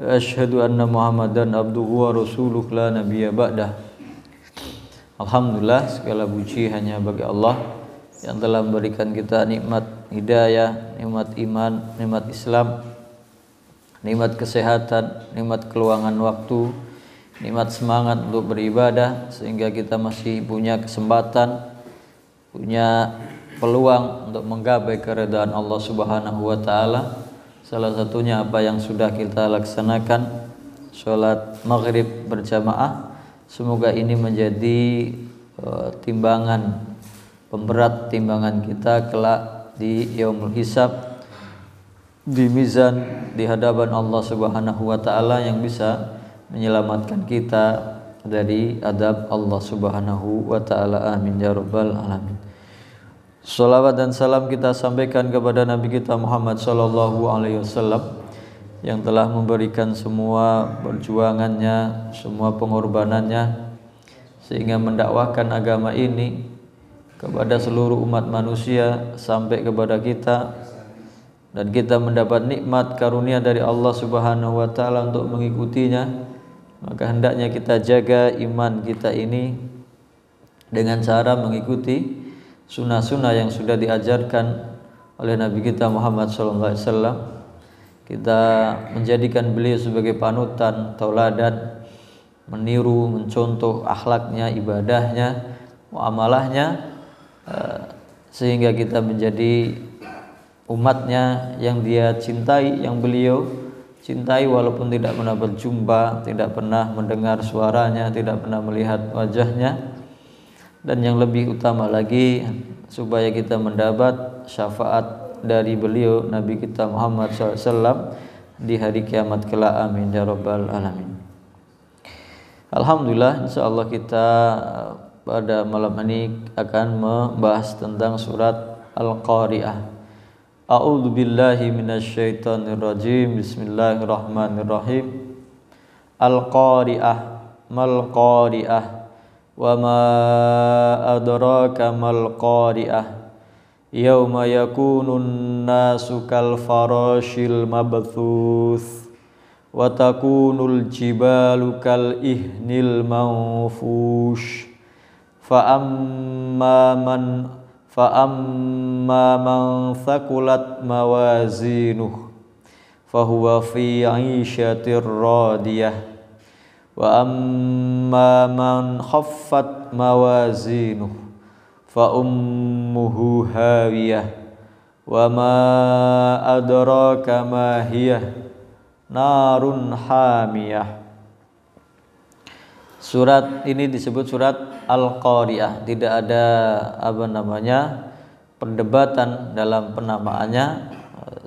أشهد أن محمدا عبده ورسوله لا نبي بعده Alhamdulillah segala puji hanya bagi Allah yang telah memberikan kita nikmat hidayah, nikmat iman, nikmat Islam, nikmat kesehatan, nikmat keluangan waktu, nikmat semangat untuk beribadah sehingga kita masih punya kesempatan, punya peluang untuk menggapai keredaan Allah Subhanahu wa taala Salah satunya apa yang sudah kita laksanakan sholat maghrib berjamaah. Semoga ini menjadi uh, timbangan pemberat timbangan kita kelak di yaumul hisab di mizan di hadapan Allah Subhanahu wa taala yang bisa menyelamatkan kita dari adab Allah Subhanahu wa taala amin ya rabbal alamin Salawat dan salam kita sampaikan kepada Nabi kita Muhammad Sallallahu Alaihi Wasallam yang telah memberikan semua perjuangannya, semua pengorbanannya sehingga mendakwakan agama ini kepada seluruh umat manusia sampai kepada kita dan kita mendapat nikmat karunia dari Allah Subhanahu wa taala untuk mengikutinya maka hendaknya kita jaga iman kita ini dengan cara mengikuti sunnah-sunnah yang sudah diajarkan oleh Nabi kita Muhammad SAW kita menjadikan beliau sebagai panutan, tauladan, meniru, mencontoh akhlaknya, ibadahnya, muamalahnya eh, sehingga kita menjadi umatnya yang dia cintai, yang beliau cintai walaupun tidak pernah berjumpa, tidak pernah mendengar suaranya, tidak pernah melihat wajahnya dan yang lebih utama lagi supaya kita mendapat syafaat dari beliau Nabi kita Muhammad SAW di hari kiamat kelak amin ya rabbal alamin Alhamdulillah insyaallah kita eh, pada malam ini akan membahas tentang surat Al-Qari'ah A'udzu billahi minasyaitonir rajim Bismillahirrahmanirrahim Al-Qari'ah mal Qari'ah وما أدراك ما القارئة يوم يكون الناس كالفراش المبثوث وتكون الجبال كالإهن المنفوش فأما من فأما من ثقلت موازينه فهو في عيشة راضية wa amma man khaffat mawazinuh fa ummuhu hawiyah wa ma adraka ma hiyah narun hamiyah Surat ini disebut surat Al-Qari'ah. Tidak ada apa namanya perdebatan dalam penamaannya.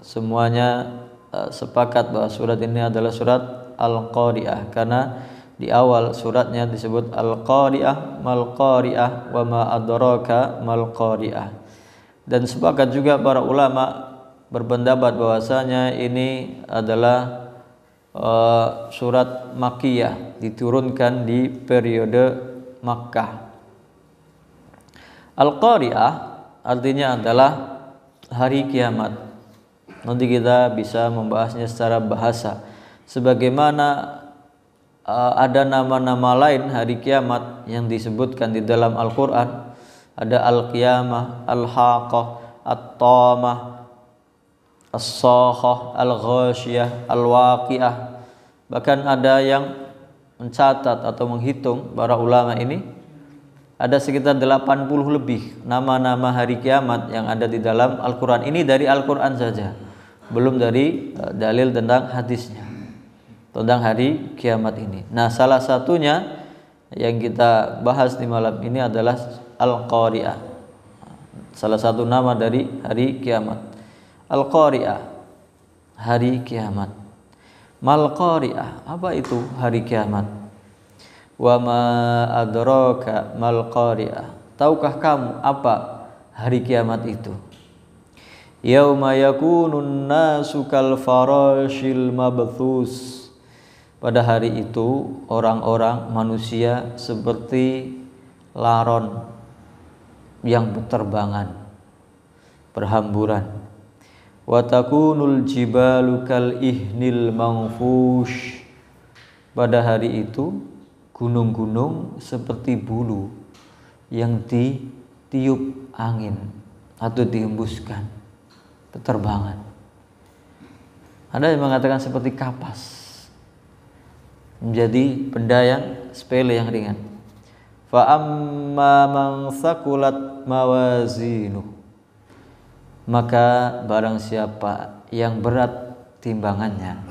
Semuanya eh, sepakat bahwa surat ini adalah surat Al-Qari'ah karena di awal suratnya disebut Al-Qari'ah, Mal-Qari'ah, wa ma adraka Mal-Qari'ah. Dan sepakat juga para ulama berpendapat bahwasanya ini adalah uh, surat Makkiyah diturunkan di periode Makkah. Al-Qari'ah artinya adalah hari kiamat. Nanti kita bisa membahasnya secara bahasa. Sebagaimana uh, ada nama-nama lain hari kiamat yang disebutkan di dalam Al-Qur'an. Ada al-qiyamah, al-haqah, at-tamah, as-sakhah, al ghashiyah al-waqiah. Bahkan ada yang mencatat atau menghitung para ulama ini ada sekitar 80 lebih nama-nama hari kiamat yang ada di dalam Al-Qur'an ini dari Al-Qur'an saja. Belum dari eh, dalil tentang hadisnya tentang hari kiamat ini. Nah, salah satunya yang kita bahas di malam ini adalah Al-Qari'ah. Salah satu nama dari hari kiamat. Al-Qari'ah. Hari kiamat. Mal Qari'ah. Apa itu hari kiamat? Wa ma adraka mal Qari'ah. Tahukah kamu apa hari kiamat itu? Yauma yakunun nasu kal farashil mabthus pada hari itu orang-orang manusia seperti laron yang berterbangan, berhamburan. Watakunul jibalu kal ihnil mangfush. Pada hari itu gunung-gunung seperti bulu yang ditiup angin atau dihembuskan, berterbangan. Ada yang mengatakan seperti kapas menjadi benda yang sepele yang ringan. Fa amma man sakulat mawazinu. Maka barang siapa yang berat timbangannya.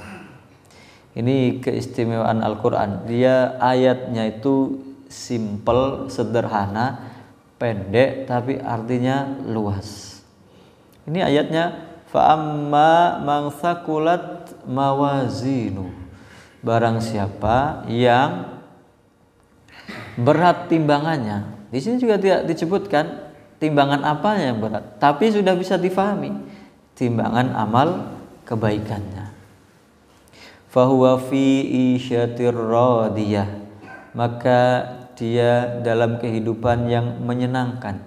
Ini keistimewaan Al-Qur'an. Dia ayatnya itu simple, sederhana, pendek tapi artinya luas. Ini ayatnya fa amma man sakulat mawazinu barang siapa yang berat timbangannya. Di sini juga tidak disebutkan timbangan apanya yang berat, tapi sudah bisa difahami timbangan amal kebaikannya. Fahuwa fi isyatir Maka dia dalam kehidupan yang menyenangkan,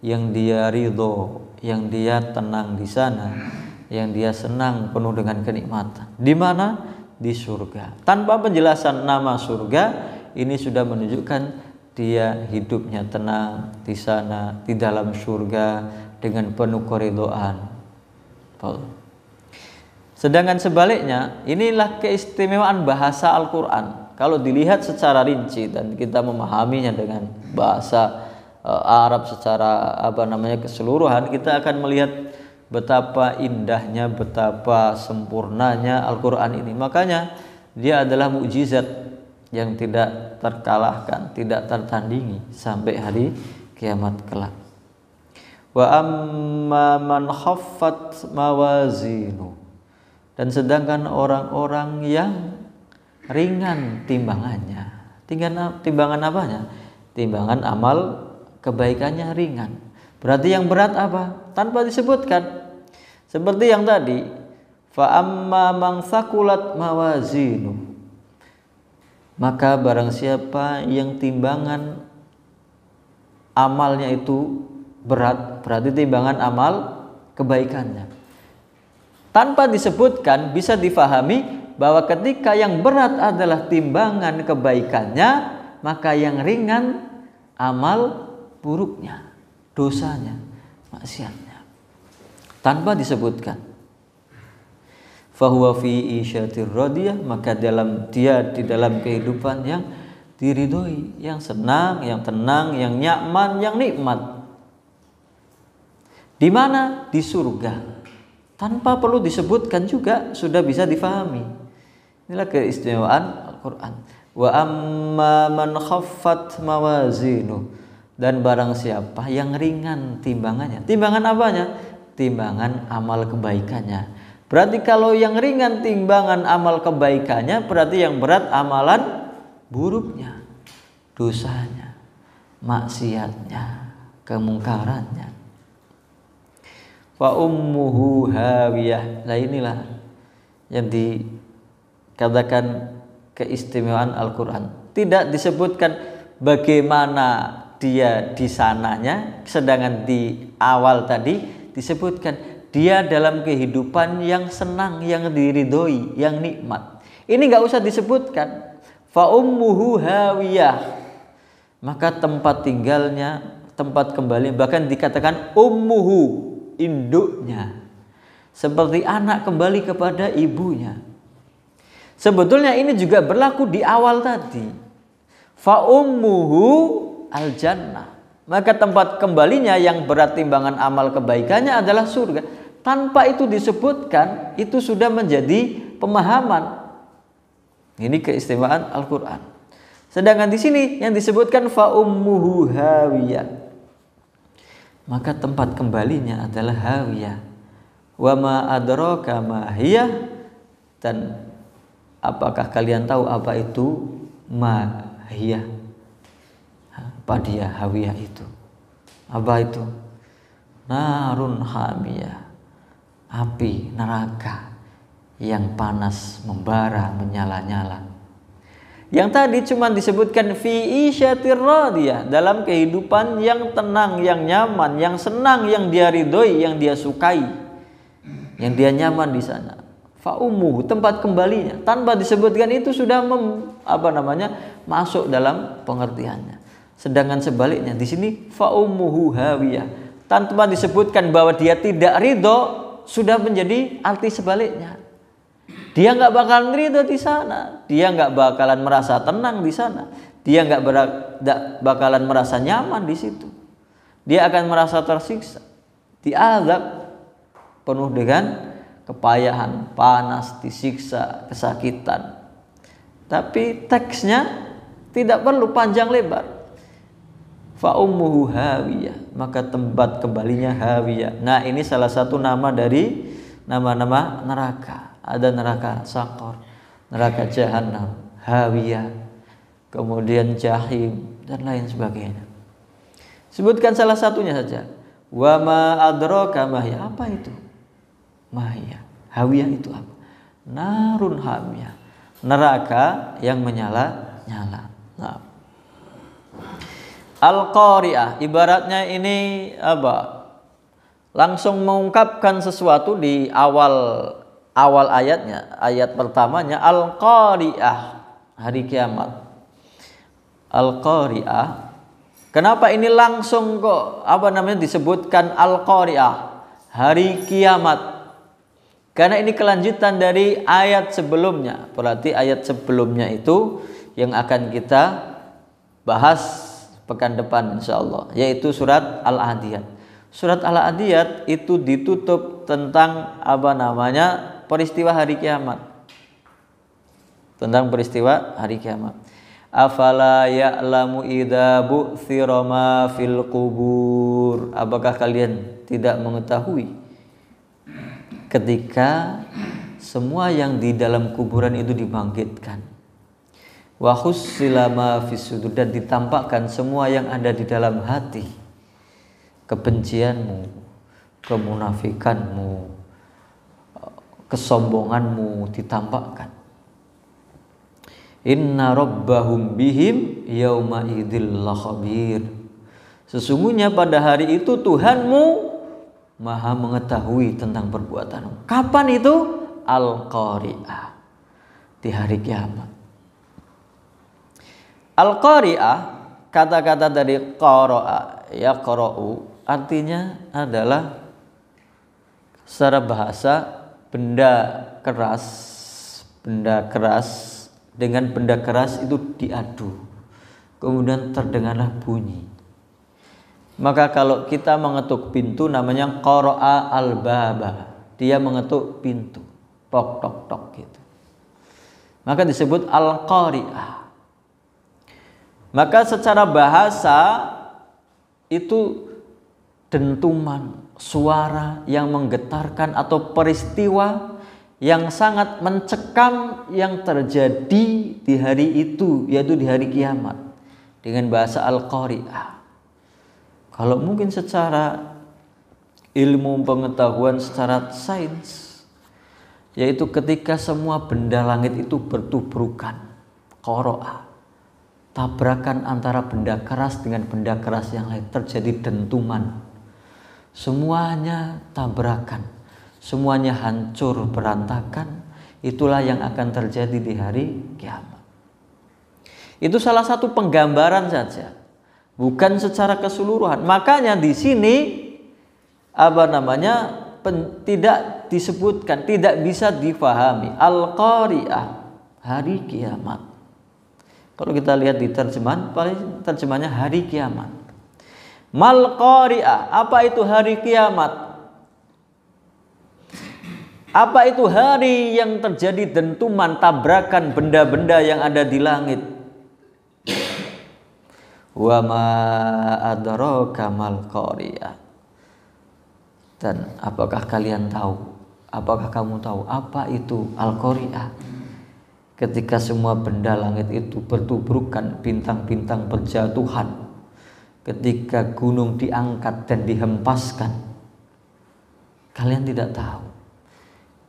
yang dia ridho, yang dia tenang di sana, yang dia senang penuh dengan kenikmatan. Di mana? di surga. Tanpa penjelasan nama surga, ini sudah menunjukkan dia hidupnya tenang di sana, di dalam surga dengan penuh keridoan. Sedangkan sebaliknya, inilah keistimewaan bahasa Al-Quran. Kalau dilihat secara rinci dan kita memahaminya dengan bahasa eh, Arab secara apa namanya keseluruhan, kita akan melihat betapa indahnya, betapa sempurnanya Al-Quran ini. Makanya dia adalah mukjizat yang tidak terkalahkan, tidak tertandingi sampai hari kiamat kelak. Wa amma man khaffat mawazinu. Dan sedangkan orang-orang yang ringan timbangannya. Timbangan, timbangan apanya? Timbangan amal kebaikannya ringan Berarti yang berat apa? Tanpa disebutkan. Seperti yang tadi, fa amma mawazinu. Maka barang siapa yang timbangan amalnya itu berat, berarti timbangan amal kebaikannya. Tanpa disebutkan bisa difahami bahwa ketika yang berat adalah timbangan kebaikannya, maka yang ringan amal buruknya dosanya, maksiatnya. Tanpa disebutkan. Fahuwa fi isyatir radiyah, maka dalam dia di dalam kehidupan yang diridhoi, yang senang, yang tenang, yang nyaman, yang nikmat. Di mana? Di surga. Tanpa perlu disebutkan juga sudah bisa difahami. Inilah keistimewaan Al-Qur'an. Wa amma man khaffat mawazinuh dan barang siapa yang ringan timbangannya. Timbangan apanya? Timbangan amal kebaikannya. Berarti kalau yang ringan timbangan amal kebaikannya, berarti yang berat amalan buruknya, dosanya, maksiatnya, kemungkarannya. Wa ummuhu hawiyah. Nah inilah yang dikatakan keistimewaan Al-Quran. Tidak disebutkan bagaimana dia di sananya, sedangkan di awal tadi disebutkan dia dalam kehidupan yang senang, yang diridhoi, yang nikmat. Ini nggak usah disebutkan. Fa hawiyah. Maka tempat tinggalnya, tempat kembali bahkan dikatakan ummuhu, induknya. Seperti anak kembali kepada ibunya. Sebetulnya ini juga berlaku di awal tadi. Faumuhu al-jannah. Maka tempat kembalinya yang berat timbangan amal kebaikannya adalah surga. Tanpa itu disebutkan, itu sudah menjadi pemahaman. Ini keistimewaan Al-Qur'an. Sedangkan di sini yang disebutkan fa ummuhu hawiyah. Maka tempat kembalinya adalah hawiyah. Wa ma adraka ma hiya dan apakah kalian tahu apa itu ma hiya? apa dia hawiyah itu apa itu narun hamiyah api neraka yang panas membara menyala-nyala yang tadi cuma disebutkan fi isyatir radiyah dalam kehidupan yang tenang, yang nyaman, yang senang, yang dia ridhoi, yang dia sukai. Yang dia nyaman di sana. Fa'umuhu tempat kembalinya. Tanpa disebutkan itu sudah mem, apa namanya? masuk dalam pengertiannya. Sedangkan sebaliknya di sini faumuhu hawiyah. Tanpa disebutkan bahwa dia tidak ridho sudah menjadi arti sebaliknya. Dia nggak bakalan ridho di sana. Dia nggak bakalan merasa tenang di sana. Dia nggak bakalan merasa nyaman di situ. Dia akan merasa tersiksa, diazab penuh dengan kepayahan, panas, disiksa, kesakitan. Tapi teksnya tidak perlu panjang lebar fa ummuhu hawiyah maka tempat kembalinya hawiyah nah ini salah satu nama dari nama-nama neraka ada neraka sakor neraka jahanam hawiyah kemudian jahim dan lain sebagainya sebutkan salah satunya saja wa ma adraka mahya apa itu mahya hawiyah itu apa narun hamya neraka yang menyala-nyala nah Al-Qari'ah ibaratnya ini apa? Langsung mengungkapkan sesuatu di awal awal ayatnya. Ayat pertamanya Al-Qari'ah hari kiamat. Al-Qari'ah. Kenapa ini langsung kok apa namanya disebutkan Al-Qari'ah hari kiamat? Karena ini kelanjutan dari ayat sebelumnya. Berarti ayat sebelumnya itu yang akan kita bahas pekan depan insya Allah yaitu surat Al-Adiyat surat Al-Adiyat itu ditutup tentang apa namanya peristiwa hari kiamat tentang peristiwa hari kiamat afala ya'lamu idza bu'thira ma fil qubur apakah kalian tidak mengetahui ketika semua yang di dalam kuburan itu dibangkitkan wa hussilama fisudur dan ditampakkan semua yang ada di dalam hati kebencianmu kemunafikanmu kesombonganmu ditampakkan inna rabbahum bihim yauma idzil khabir sesungguhnya pada hari itu Tuhanmu maha mengetahui tentang perbuatanmu kapan itu al-qari'ah di hari kiamat Al-Qari'ah kata-kata dari qara'a ya qara'u artinya adalah secara bahasa benda keras benda keras dengan benda keras itu diadu kemudian terdengarlah bunyi maka kalau kita mengetuk pintu namanya qara'a al-baba dia mengetuk pintu tok tok tok gitu maka disebut al-qari'ah maka secara bahasa itu dentuman suara yang menggetarkan atau peristiwa yang sangat mencekam yang terjadi di hari itu yaitu di hari kiamat dengan bahasa Al-Qari'ah. Kalau mungkin secara ilmu pengetahuan secara sains yaitu ketika semua benda langit itu bertubrukan koroa tabrakan antara benda keras dengan benda keras yang lain terjadi dentuman semuanya tabrakan semuanya hancur berantakan itulah yang akan terjadi di hari kiamat itu salah satu penggambaran saja bukan secara keseluruhan makanya di sini apa namanya pen, tidak disebutkan tidak bisa difahami al-qari'ah hari kiamat kalau kita lihat di terjemahan, paling terjemahnya hari kiamat. Mal apa itu hari kiamat? Apa itu hari yang terjadi dentuman tabrakan benda-benda yang ada di langit? Wa ma adraka mal Dan apakah kalian tahu? Apakah kamu tahu apa itu al-qari'ah? ketika semua benda langit itu bertubrukan bintang-bintang berjatuhan ketika gunung diangkat dan dihempaskan kalian tidak tahu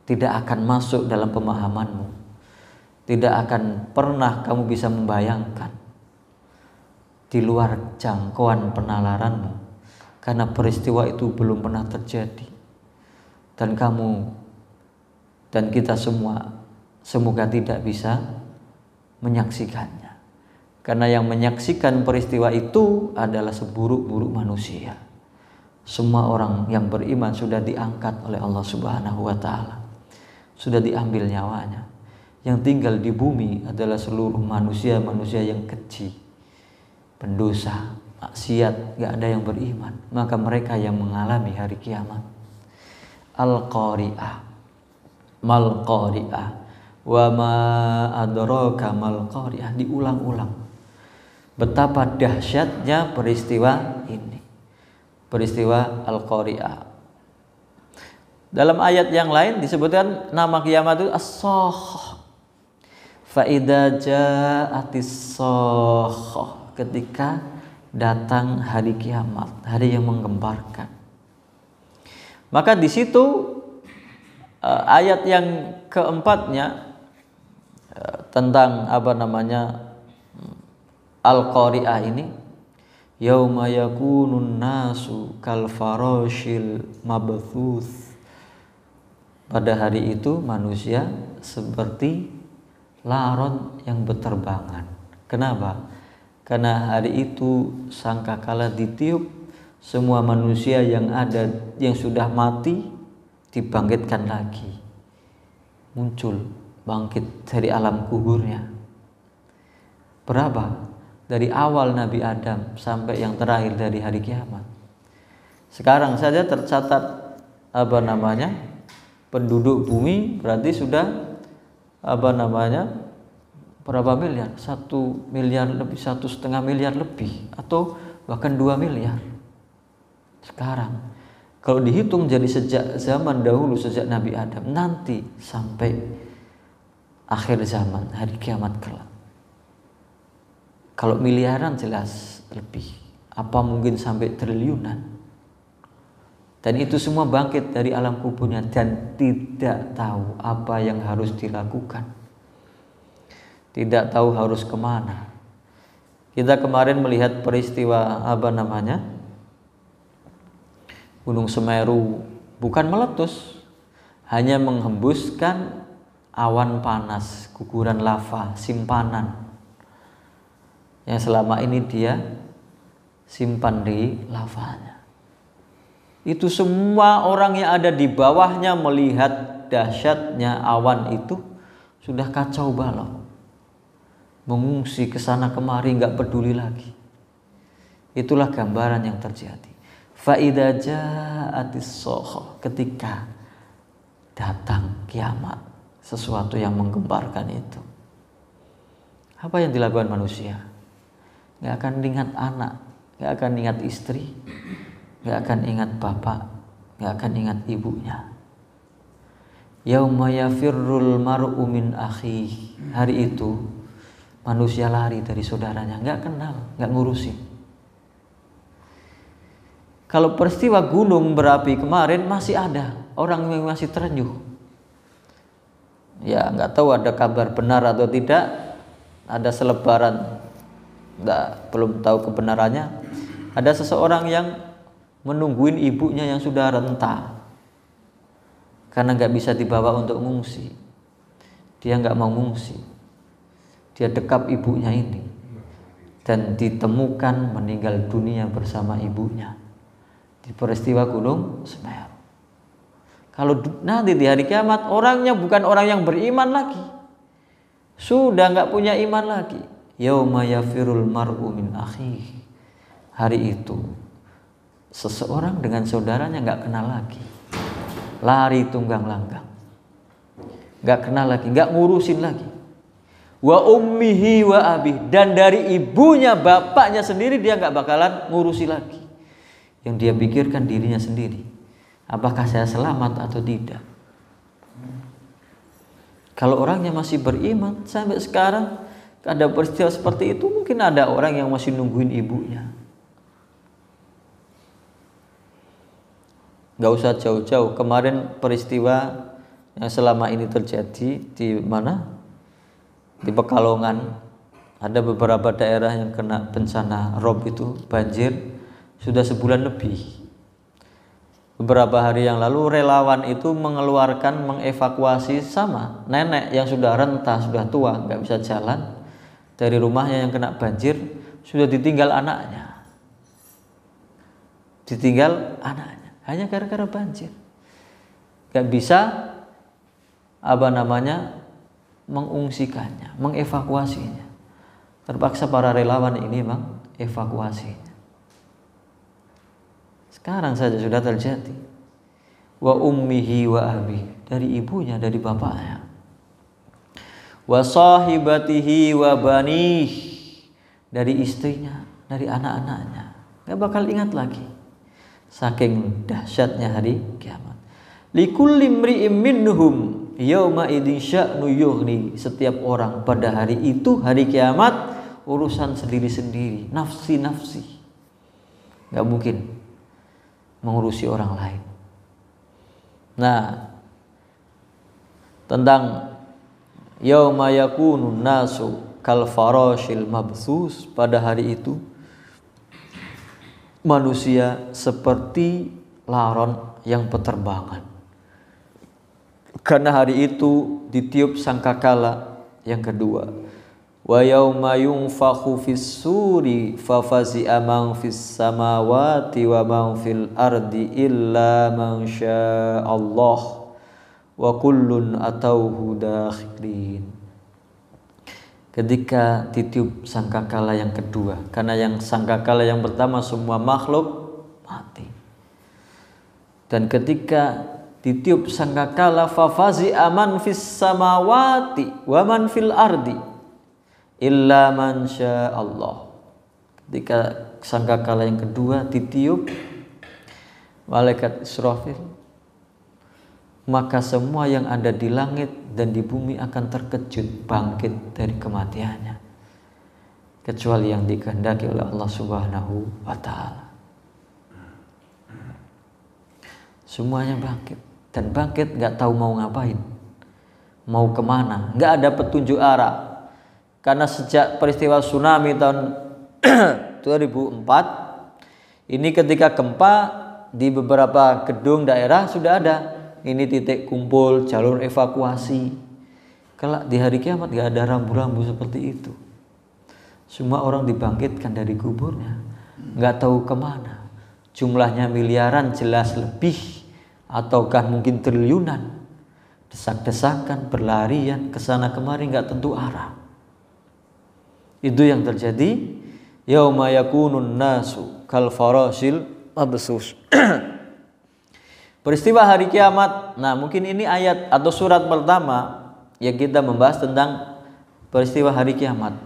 tidak akan masuk dalam pemahamanmu tidak akan pernah kamu bisa membayangkan di luar jangkauan penalaranmu karena peristiwa itu belum pernah terjadi dan kamu dan kita semua semoga tidak bisa menyaksikannya. Karena yang menyaksikan peristiwa itu adalah seburuk-buruk manusia. Semua orang yang beriman sudah diangkat oleh Allah Subhanahu wa taala. Sudah diambil nyawanya. Yang tinggal di bumi adalah seluruh manusia-manusia yang kecil. Pendosa, maksiat, gak ada yang beriman. Maka mereka yang mengalami hari kiamat. Al-Qari'ah. Mal-Qari'ah wa ma adraka mal qariah diulang-ulang betapa dahsyatnya peristiwa ini peristiwa al-qariah dalam ayat yang lain disebutkan nama kiamat itu as-sakhah Faida ja'atis ketika datang hari kiamat, hari yang menggemparkan. Maka di situ eh, ayat yang keempatnya tentang apa namanya Al-Qari'ah ini yauma yakunun nasu kal faroshil mabthuth pada hari itu manusia seperti laron yang beterbangan kenapa karena hari itu sangkakala ditiup semua manusia yang ada yang sudah mati dibangkitkan lagi muncul bangkit dari alam kuburnya. Berapa? Dari awal Nabi Adam sampai yang terakhir dari hari kiamat. Sekarang saja tercatat apa namanya? penduduk bumi berarti sudah apa namanya? berapa miliar? Satu miliar lebih, satu setengah miliar lebih atau bahkan dua miliar. Sekarang kalau dihitung jadi sejak zaman dahulu sejak Nabi Adam nanti sampai akhir zaman, hari kiamat kelak. Kalau miliaran jelas lebih, apa mungkin sampai triliunan. Dan itu semua bangkit dari alam kuburnya dan tidak tahu apa yang harus dilakukan. Tidak tahu harus kemana. Kita kemarin melihat peristiwa apa namanya? Gunung Semeru bukan meletus, hanya menghembuskan awan panas, guguran lava, simpanan yang selama ini dia simpan di lavanya. Itu semua orang yang ada di bawahnya melihat dahsyatnya awan itu sudah kacau balau. Mengungsi ke sana kemari nggak peduli lagi. Itulah gambaran yang terjadi. atis soho Ketika datang kiamat sesuatu yang menggemparkan itu. Apa yang dilakukan manusia? Gak akan ingat anak, gak akan ingat istri, gak akan ingat bapak, gak akan ingat ibunya. Yauma yafirrul mar'u min akhi. Hari itu manusia lari dari saudaranya, gak kenal, gak ngurusin. Kalau peristiwa gunung berapi kemarin masih ada orang yang masih terenyuh, ya nggak tahu ada kabar benar atau tidak ada selebaran nggak belum tahu kebenarannya ada seseorang yang menungguin ibunya yang sudah renta karena nggak bisa dibawa untuk mengungsi, dia nggak mau ngungsi dia dekap ibunya ini dan ditemukan meninggal dunia bersama ibunya di peristiwa Gunung Semeru kalau nanti di hari kiamat orangnya bukan orang yang beriman lagi. Sudah nggak punya iman lagi. Yauma yafirul mar'u min Hari itu seseorang dengan saudaranya nggak kenal lagi. Lari tunggang langgang. Nggak kenal lagi, nggak ngurusin lagi. Wa ummihi wa abi dan dari ibunya bapaknya sendiri dia nggak bakalan ngurusi lagi. Yang dia pikirkan dirinya sendiri apakah saya selamat atau tidak kalau orangnya masih beriman sampai sekarang ada peristiwa seperti itu mungkin ada orang yang masih nungguin ibunya Gak usah jauh-jauh kemarin peristiwa yang selama ini terjadi di mana di Pekalongan ada beberapa daerah yang kena bencana rob itu banjir sudah sebulan lebih Beberapa hari yang lalu relawan itu mengeluarkan mengevakuasi sama nenek yang sudah renta, sudah tua, nggak bisa jalan dari rumahnya yang kena banjir sudah ditinggal anaknya. Ditinggal anaknya hanya gara-gara banjir. Nggak bisa apa namanya mengungsikannya, mengevakuasinya. Terpaksa para relawan ini mengevakuasinya. Sekarang saja sudah terjadi. Wa ummihi wa abi dari ibunya, dari bapaknya. Wa sahibatihi wa banih dari istrinya, dari anak-anaknya. Gak bakal ingat lagi. Saking dahsyatnya hari kiamat. Likulli imri'im minhum yauma idin sya'nu yughni setiap orang pada hari itu hari kiamat urusan sendiri-sendiri nafsi-nafsi nggak mungkin mengurusi orang lain. Nah, tentang yauma yakunun nasu kal farashil mabthus pada hari itu manusia seperti laron yang peterbangan. Karena hari itu ditiup sangkakala yang kedua wa yawma yunfakhu fis suri fa fazi'a man fis samawati wa man fil ardi illa man syaa Allah wa kullun atauhu dakhirin ketika ditiup sangkakala yang kedua karena yang sangkakala yang pertama semua makhluk mati dan ketika ditiup sangkakala fa fazi'a man fis samawati wa man fil ardi illa man Allah ketika sangkakala yang kedua ditiup malaikat Israfil maka semua yang ada di langit dan di bumi akan terkejut bangkit dari kematiannya kecuali yang dikehendaki oleh Allah Subhanahu wa taala semuanya bangkit dan bangkit nggak tahu mau ngapain mau kemana nggak ada petunjuk arah karena sejak peristiwa tsunami tahun 2004 ini ketika gempa di beberapa gedung daerah sudah ada ini titik kumpul jalur evakuasi kelak di hari kiamat gak ada rambu-rambu seperti itu semua orang dibangkitkan dari kuburnya nggak tahu kemana jumlahnya miliaran jelas lebih ataukah mungkin triliunan desak-desakan berlarian kesana kemari nggak tentu arah itu yang terjadi yauma yakunun nasu kal farasil absus Peristiwa hari kiamat. Nah, mungkin ini ayat atau surat pertama yang kita membahas tentang peristiwa hari kiamat.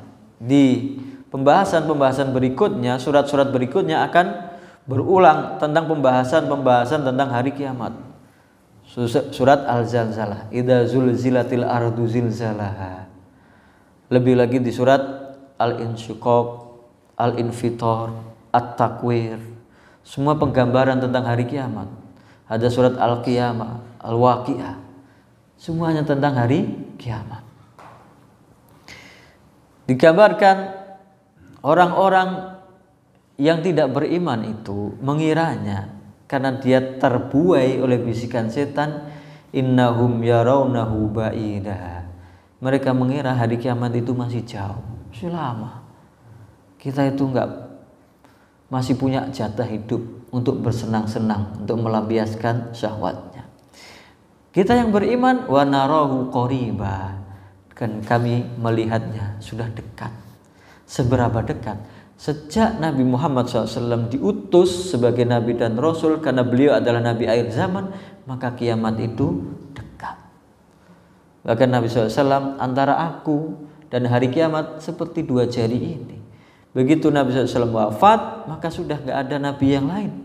Di pembahasan-pembahasan berikutnya, surat-surat berikutnya akan berulang tentang pembahasan-pembahasan tentang hari kiamat. Surat Al-Zalzalah, idza zulzilatil ardu zilzalaha. Lebih lagi di surat al-insyiqaq, al-infitor, at-takwir. Semua penggambaran tentang hari kiamat. Ada surat Al-Qiyamah, al waqiyah Semuanya tentang hari kiamat. Digambarkan orang-orang yang tidak beriman itu mengiranya karena dia terbuai oleh bisikan setan innahum yarawnahu ba'idah. Mereka mengira hari kiamat itu masih jauh masih lama kita itu nggak masih punya jatah hidup untuk bersenang-senang untuk melampiaskan syahwatnya kita yang beriman wa narahu dan kami melihatnya sudah dekat seberapa dekat sejak Nabi Muhammad SAW diutus sebagai Nabi dan Rasul karena beliau adalah Nabi akhir zaman maka kiamat itu dekat bahkan Nabi SAW antara aku dan hari kiamat seperti dua jari ini. Begitu Nabi SAW wafat, maka sudah nggak ada nabi yang lain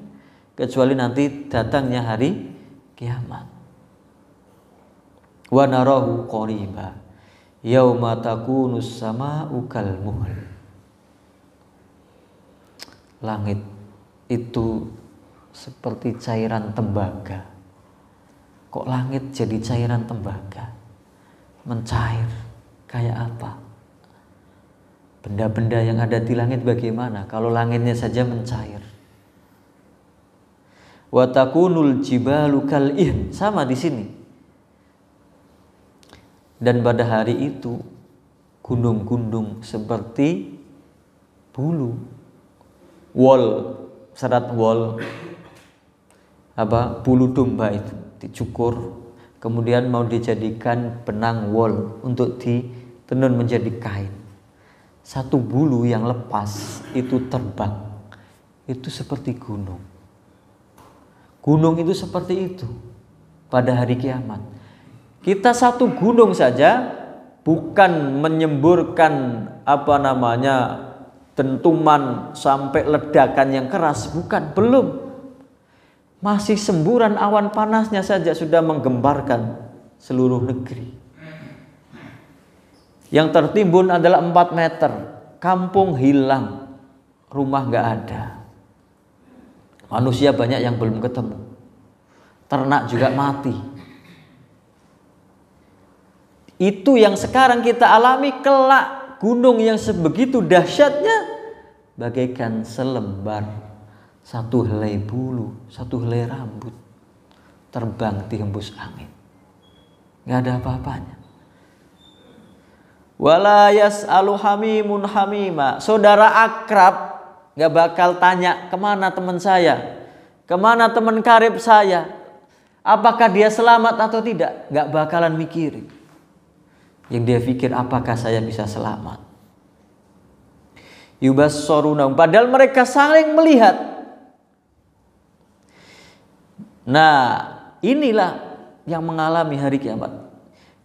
kecuali nanti datangnya hari kiamat. Wa narahu qariba yauma takunu sama'u kal muhl. Langit itu seperti cairan tembaga. Kok langit jadi cairan tembaga? Mencair kayak apa? Benda-benda yang ada di langit bagaimana kalau langitnya saja mencair? Watakunul jibalu kal sama di sini. Dan pada hari itu gunung-gunung seperti bulu. Wall, serat wall apa bulu domba itu dicukur kemudian mau dijadikan benang wol untuk di tenun menjadi kain. Satu bulu yang lepas itu terbang. Itu seperti gunung. Gunung itu seperti itu pada hari kiamat. Kita satu gunung saja bukan menyemburkan apa namanya tentuman sampai ledakan yang keras, bukan, belum. Masih semburan awan panasnya saja sudah menggembarkan seluruh negeri. Yang tertimbun adalah 4 meter. Kampung hilang. Rumah nggak ada. Manusia banyak yang belum ketemu. Ternak juga mati. Itu yang sekarang kita alami kelak gunung yang sebegitu dahsyatnya bagaikan selembar satu helai bulu, satu helai rambut terbang dihembus angin. Nggak ada apa-apanya. Wala yas'alu hamimun hamima. Saudara akrab nggak bakal tanya kemana teman saya, kemana teman karib saya, apakah dia selamat atau tidak, nggak bakalan mikirin. Yang dia pikir apakah saya bisa selamat. Yubas sorunam. Padahal mereka saling melihat. Nah, inilah yang mengalami hari kiamat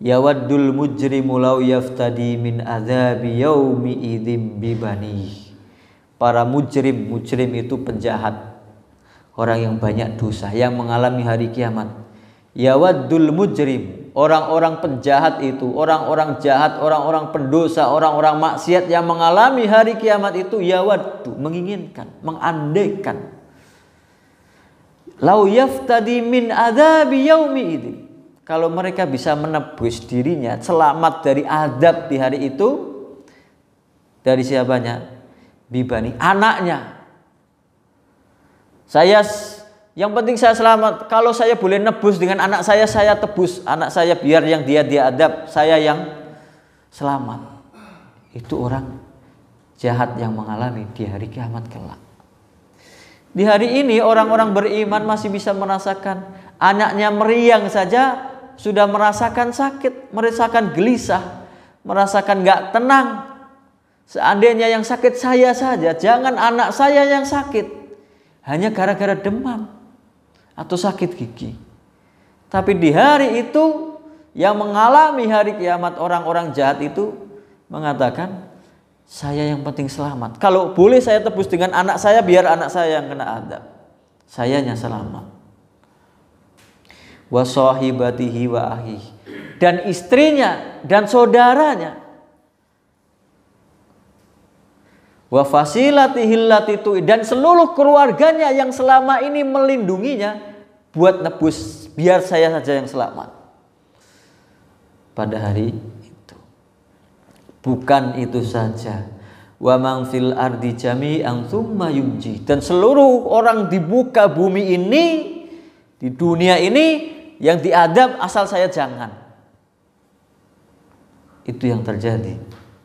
yawaddul mujrimu law yaftadi min adabi yaumi idim bibani para mujrim mujrim itu penjahat orang yang banyak dosa yang mengalami hari kiamat yawaddul mujrim orang-orang penjahat itu orang-orang jahat orang-orang pendosa orang-orang maksiat yang mengalami hari kiamat itu yawaddu menginginkan mengandaikan lau yaftadi min adabi yaumi idim kalau mereka bisa menebus dirinya selamat dari adab di hari itu dari siapanya bibani anaknya saya yang penting saya selamat kalau saya boleh nebus dengan anak saya saya tebus anak saya biar yang dia dia adab saya yang selamat itu orang jahat yang mengalami di hari kiamat kelak di hari ini orang-orang beriman masih bisa merasakan anaknya meriang saja sudah merasakan sakit, merasakan gelisah, merasakan gak tenang. Seandainya yang sakit saya saja, jangan anak saya yang sakit. Hanya gara-gara demam atau sakit gigi. Tapi di hari itu yang mengalami hari kiamat orang-orang jahat itu mengatakan, saya yang penting selamat. Kalau boleh saya tebus dengan anak saya biar anak saya yang kena adab. Sayanya selamat wasohibatihi wa dan istrinya dan saudaranya dan seluruh keluarganya yang selama ini melindunginya buat nebus biar saya saja yang selamat pada hari itu bukan itu saja wa ardi jami'an thumma yunji dan seluruh orang di buka bumi ini di dunia ini yang diadab asal saya jangan. Itu yang terjadi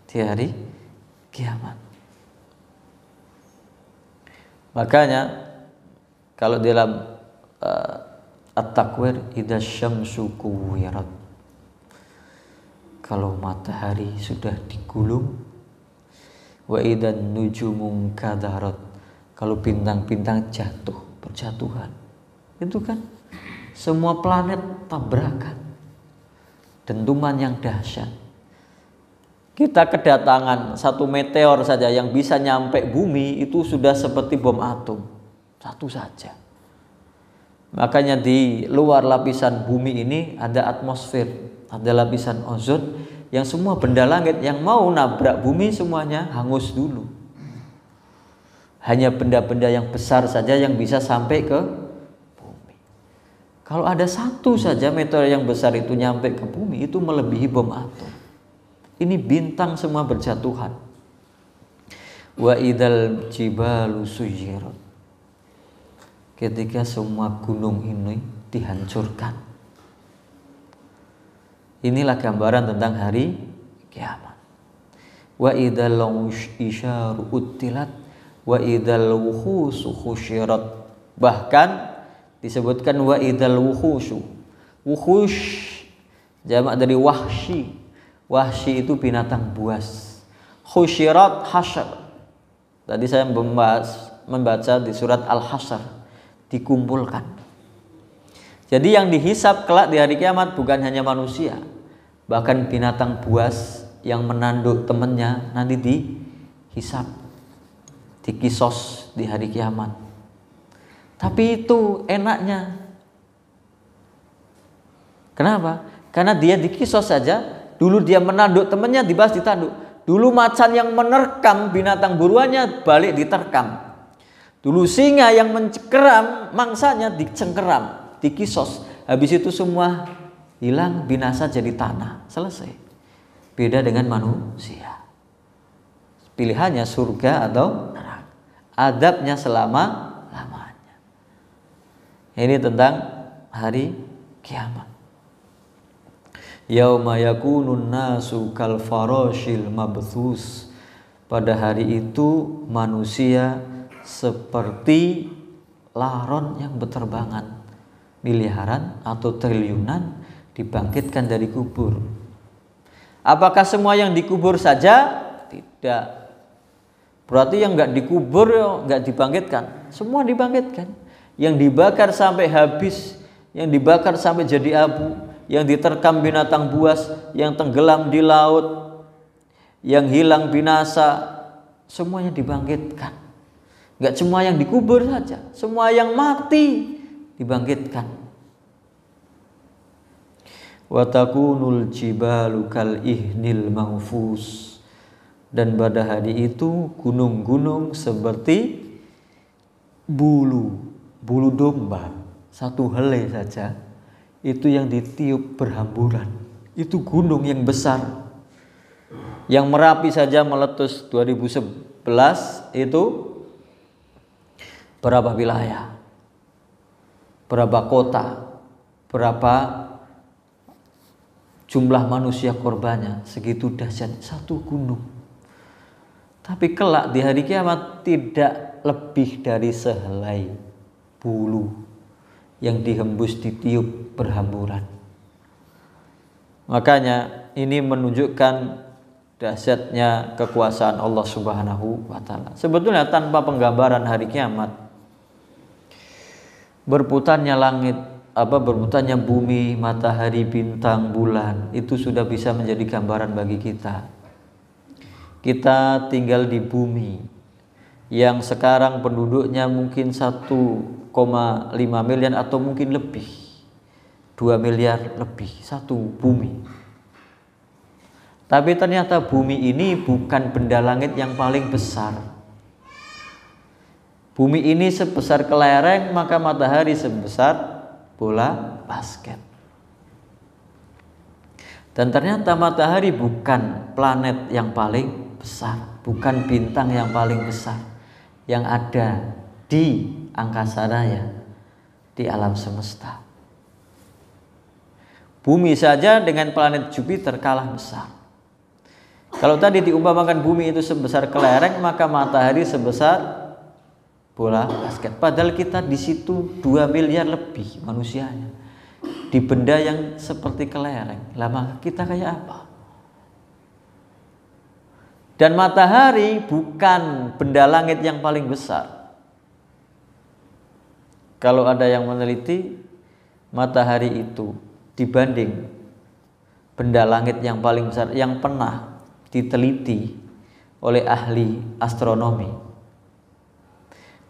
di hari kiamat. Makanya kalau dalam uh, at-takwir idza syamsu kuwirat. Kalau matahari sudah digulung wa idan nujumung kadarat. Kalau bintang-bintang jatuh, berjatuhan. Itu kan semua planet tabrakan. Dentuman yang dahsyat. Kita kedatangan satu meteor saja yang bisa nyampe bumi itu sudah seperti bom atom. Satu saja. Makanya di luar lapisan bumi ini ada atmosfer, ada lapisan ozon yang semua benda langit yang mau nabrak bumi semuanya hangus dulu. Hanya benda-benda yang besar saja yang bisa sampai ke kalau ada satu saja meteor yang besar itu nyampe ke bumi itu melebihi bom atom. Ini bintang semua berjatuhan. Wa idal jibalu sujirat. Ketika semua gunung ini dihancurkan. Inilah gambaran tentang hari kiamat. Wa idal isyaru utilat. wa idal wuhusu khusyirat. Bahkan disebutkan wa idal wuhushu wuhush jamak dari wahshi wahshi itu binatang buas khusyirat hasyar tadi saya membahas membaca di surat al-hasyr dikumpulkan jadi yang dihisap kelak di hari kiamat bukan hanya manusia bahkan binatang buas yang menanduk temannya nanti dihisap dikisos di hari kiamat tapi itu enaknya. Kenapa? Karena dia dikisos saja. Dulu dia menanduk temannya dibahas ditanduk. Dulu macan yang menerkam binatang buruannya balik diterkam. Dulu singa yang mencengkeram mangsanya dicengkeram, dikisos. Habis itu semua hilang, binasa jadi tanah. Selesai. Beda dengan manusia. Pilihannya surga atau neraka. Adabnya selama ini tentang hari kiamat yauma yakunun nasu kal faroshil mabthus pada hari itu manusia seperti laron yang berterbangan miliaran atau triliunan dibangkitkan dari kubur apakah semua yang dikubur saja tidak berarti yang nggak dikubur nggak dibangkitkan semua dibangkitkan yang dibakar sampai habis, yang dibakar sampai jadi abu, yang diterkam binatang buas, yang tenggelam di laut, yang hilang binasa, semuanya dibangkitkan. Gak semua yang dikubur saja, semua yang mati dibangkitkan Wataku nul jibalu kal ihnil mahfuz dan pada hari itu gunung-gunung seperti bulu bulu domba satu helai saja itu yang ditiup berhamburan itu gunung yang besar yang Merapi saja meletus 2011 itu berapa wilayah berapa kota berapa jumlah manusia korbannya segitu dahsyat satu gunung tapi kelak di hari kiamat tidak lebih dari sehelai hulu yang dihembus ditiup berhamburan. Makanya ini menunjukkan dahsyatnya kekuasaan Allah Subhanahu wa taala. Sebetulnya tanpa penggambaran hari kiamat berputarnya langit apa berputarnya bumi, matahari, bintang, bulan itu sudah bisa menjadi gambaran bagi kita. Kita tinggal di bumi, yang sekarang penduduknya mungkin 1,5 miliar atau mungkin lebih 2 miliar lebih satu bumi tapi ternyata bumi ini bukan benda langit yang paling besar bumi ini sebesar kelereng maka matahari sebesar bola basket dan ternyata matahari bukan planet yang paling besar bukan bintang yang paling besar yang ada di angkasa raya, di alam semesta. Bumi saja dengan planet Jupiter kalah besar. Kalau tadi diumpamakan bumi itu sebesar kelereng, maka matahari sebesar bola basket. Padahal kita di situ 2 miliar lebih manusianya. Di benda yang seperti kelereng. Lama kita kayak apa? Dan matahari bukan benda langit yang paling besar. Kalau ada yang meneliti, matahari itu dibanding benda langit yang paling besar yang pernah diteliti oleh ahli astronomi.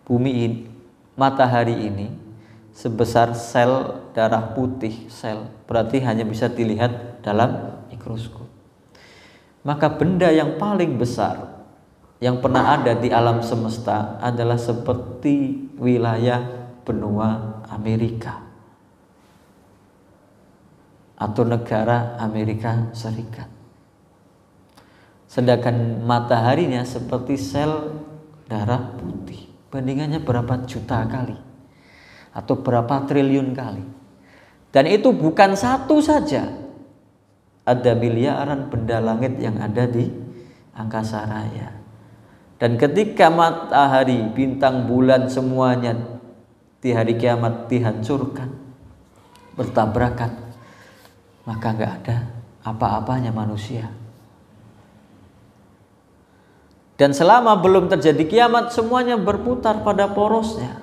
Bumi ini, matahari ini sebesar sel darah putih sel, berarti hanya bisa dilihat dalam mikroskop maka benda yang paling besar yang pernah ada di alam semesta adalah seperti wilayah benua Amerika atau negara Amerika Serikat. Sedangkan mataharinya seperti sel darah putih. Bandingannya berapa juta kali atau berapa triliun kali. Dan itu bukan satu saja, ada miliaran benda langit yang ada di angkasa raya. Dan ketika matahari, bintang, bulan semuanya di hari kiamat dihancurkan, bertabrakan, maka nggak ada apa-apanya manusia. Dan selama belum terjadi kiamat semuanya berputar pada porosnya.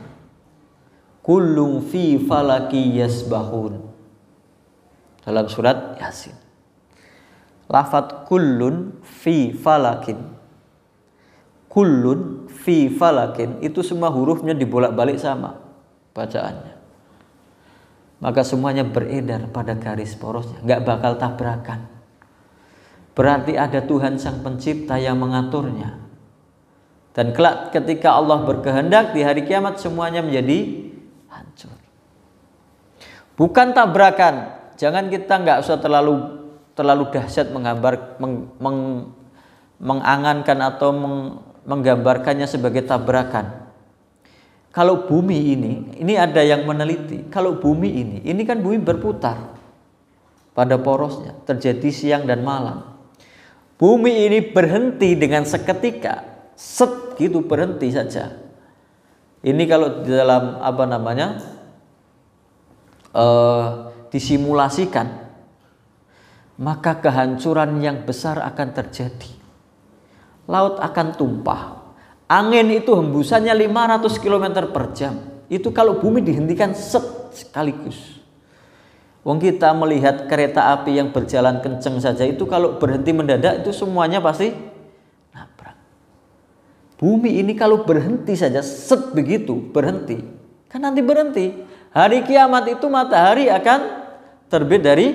Kulung fi falaki yasbahun. Dalam surat Yasin lafat kullun fi falakin kullun fi falakin itu semua hurufnya dibolak-balik sama bacaannya maka semuanya beredar pada garis porosnya nggak bakal tabrakan berarti ada Tuhan sang pencipta yang mengaturnya dan kelak ketika Allah berkehendak di hari kiamat semuanya menjadi hancur bukan tabrakan jangan kita nggak usah terlalu terlalu dahsyat menggambar meng, meng, mengangankan atau meng, menggambarkannya sebagai tabrakan. Kalau bumi ini, ini ada yang meneliti, kalau bumi ini, ini kan bumi berputar pada porosnya, terjadi siang dan malam. Bumi ini berhenti dengan seketika, set gitu berhenti saja. Ini kalau di dalam apa namanya? Uh, disimulasikan maka kehancuran yang besar akan terjadi. Laut akan tumpah. Angin itu hembusannya 500 km per jam. Itu kalau bumi dihentikan set sekaligus. Wong kita melihat kereta api yang berjalan kenceng saja itu kalau berhenti mendadak itu semuanya pasti nabrak. Bumi ini kalau berhenti saja set begitu berhenti. Kan nanti berhenti. Hari kiamat itu matahari akan terbit dari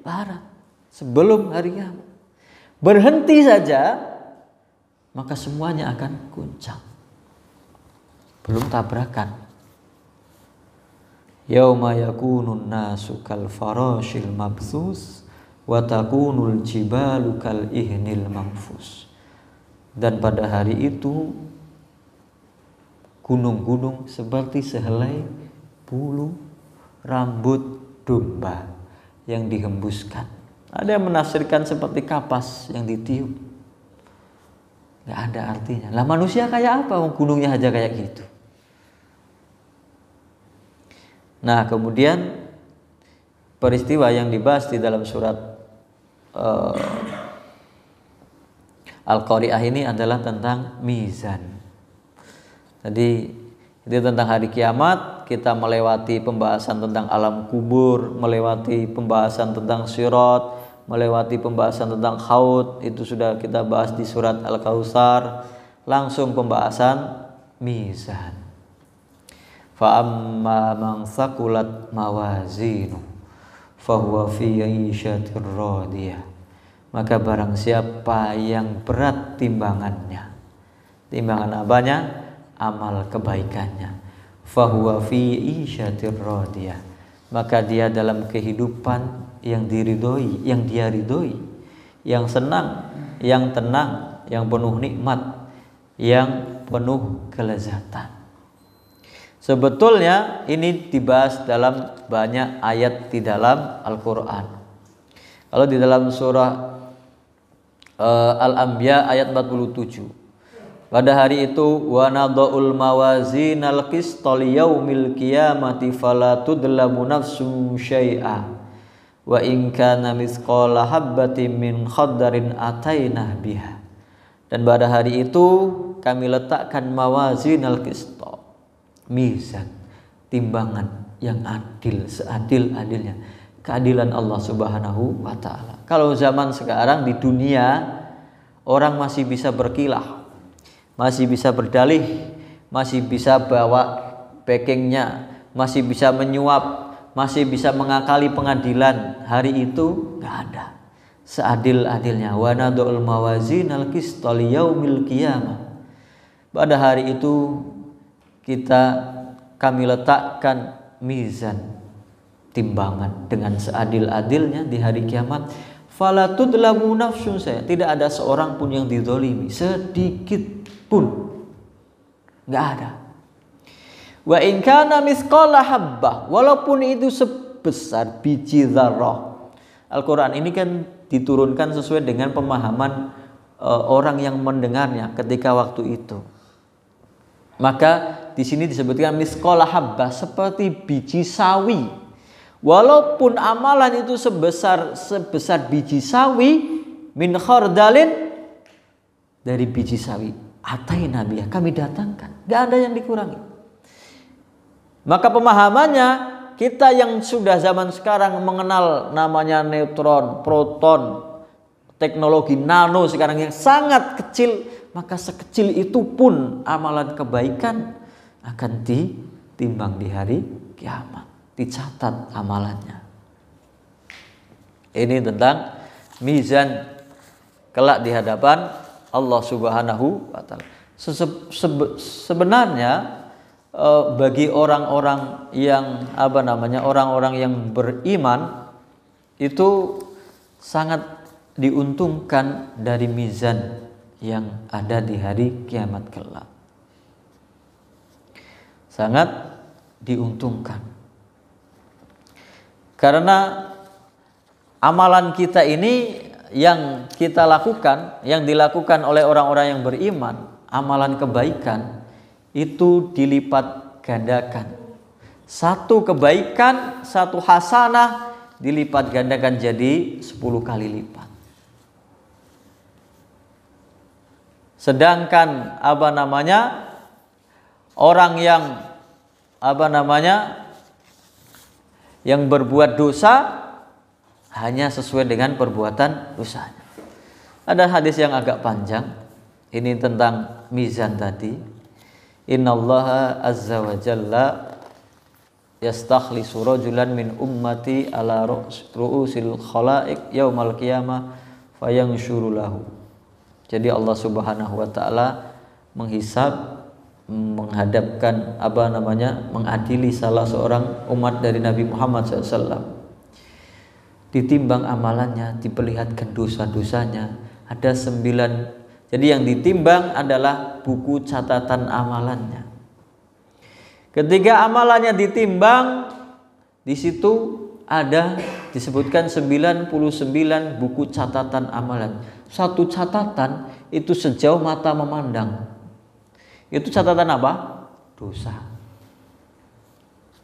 barat sebelum hari kiamat. Berhenti saja, maka semuanya akan guncang. Belum tabrakan. Yauma yakunun nasu kal farashil mabsus wa takunul jibalu kal ihnil manfus. Dan pada hari itu gunung-gunung seperti sehelai bulu rambut domba yang dihembuskan ada yang menafsirkan seperti kapas yang ditiup. Gak ada artinya. Lah manusia kayak apa? Gunungnya aja kayak gitu. Nah kemudian peristiwa yang dibahas di dalam surat uh, Al-Qari'ah ini adalah tentang mizan. Jadi itu tentang hari kiamat, kita melewati pembahasan tentang alam kubur, melewati pembahasan tentang syurot, melewati pembahasan tentang haud itu sudah kita bahas di surat al kausar. langsung pembahasan misan. fa amma man mawazinu fahuwa fi 'ishatir maka barang siapa yang berat timbangannya timbangan apanya amal kebaikannya fahuwa fi maka dia dalam kehidupan yang diridhoi, yang dia ridhoi, yang senang, yang tenang, yang penuh nikmat, yang penuh kelezatan. Sebetulnya ini dibahas dalam banyak ayat di dalam Al-Qur'an. Kalau di dalam surah uh, Al-Anbiya ayat 47. Pada hari itu wa nadaul mawazinal qistal yaumil qiyamati fala tudlamu nafsum syai'a wa in kana misqala habbatin min khaddarin ataina biha dan pada hari itu kami letakkan mawazin al mizan timbangan yang adil seadil-adilnya keadilan Allah Subhanahu wa taala. Kalau zaman sekarang di dunia orang masih bisa berkilah, masih bisa berdalih, masih bisa bawa packingnya masih bisa menyuap, masih bisa mengakali pengadilan hari itu nggak ada seadil-adilnya wana nadul mawazin al kistoliyau yaumil pada hari itu kita kami letakkan mizan timbangan dengan seadil-adilnya di hari kiamat falatudlamu nafsun saya tidak ada seorang pun yang didolimi sedikit pun nggak ada Wa in kana misqala habbah, walaupun itu sebesar biji zarrah. Al-Qur'an ini kan diturunkan sesuai dengan pemahaman uh, orang yang mendengarnya ketika waktu itu. Maka di sini disebutkan misqala habbah seperti biji sawi. Walaupun amalan itu sebesar sebesar biji sawi min khardalin dari biji sawi. Atai Nabi, ya, kami datangkan. Gak ada yang dikurangi. Maka pemahamannya kita yang sudah zaman sekarang mengenal namanya neutron, proton, teknologi nano sekarang yang sangat kecil, maka sekecil itu pun amalan kebaikan akan ditimbang di hari kiamat, dicatat amalannya. Ini tentang mizan kelak di hadapan Allah Subhanahu wa taala. Sebenarnya uh, bagi orang-orang yang apa namanya orang-orang yang beriman itu sangat diuntungkan dari mizan yang ada di hari kiamat kelak. Sangat diuntungkan. Karena amalan kita ini yang kita lakukan, yang dilakukan oleh orang-orang yang beriman, amalan kebaikan itu dilipat gandakan. Satu kebaikan, satu hasanah dilipat gandakan jadi 10 kali lipat. Sedangkan apa namanya? Orang yang apa namanya? yang berbuat dosa hanya sesuai dengan perbuatan dosanya. Ada hadis yang agak panjang ini tentang mizan tadi innallaha azza wa jalla yastakhlisu rajulan min ummati ala ru'usil khalaik yaumal qiyamah fayanshuru lahu jadi Allah subhanahu wa ta'ala menghisap menghadapkan apa namanya mengadili salah seorang umat dari Nabi Muhammad SAW ditimbang amalannya diperlihatkan dosa-dosanya ada sembilan jadi yang ditimbang adalah buku catatan amalannya. Ketika amalannya ditimbang, di situ ada disebutkan 99 buku catatan amalan. Satu catatan itu sejauh mata memandang. Itu catatan apa? Dosa.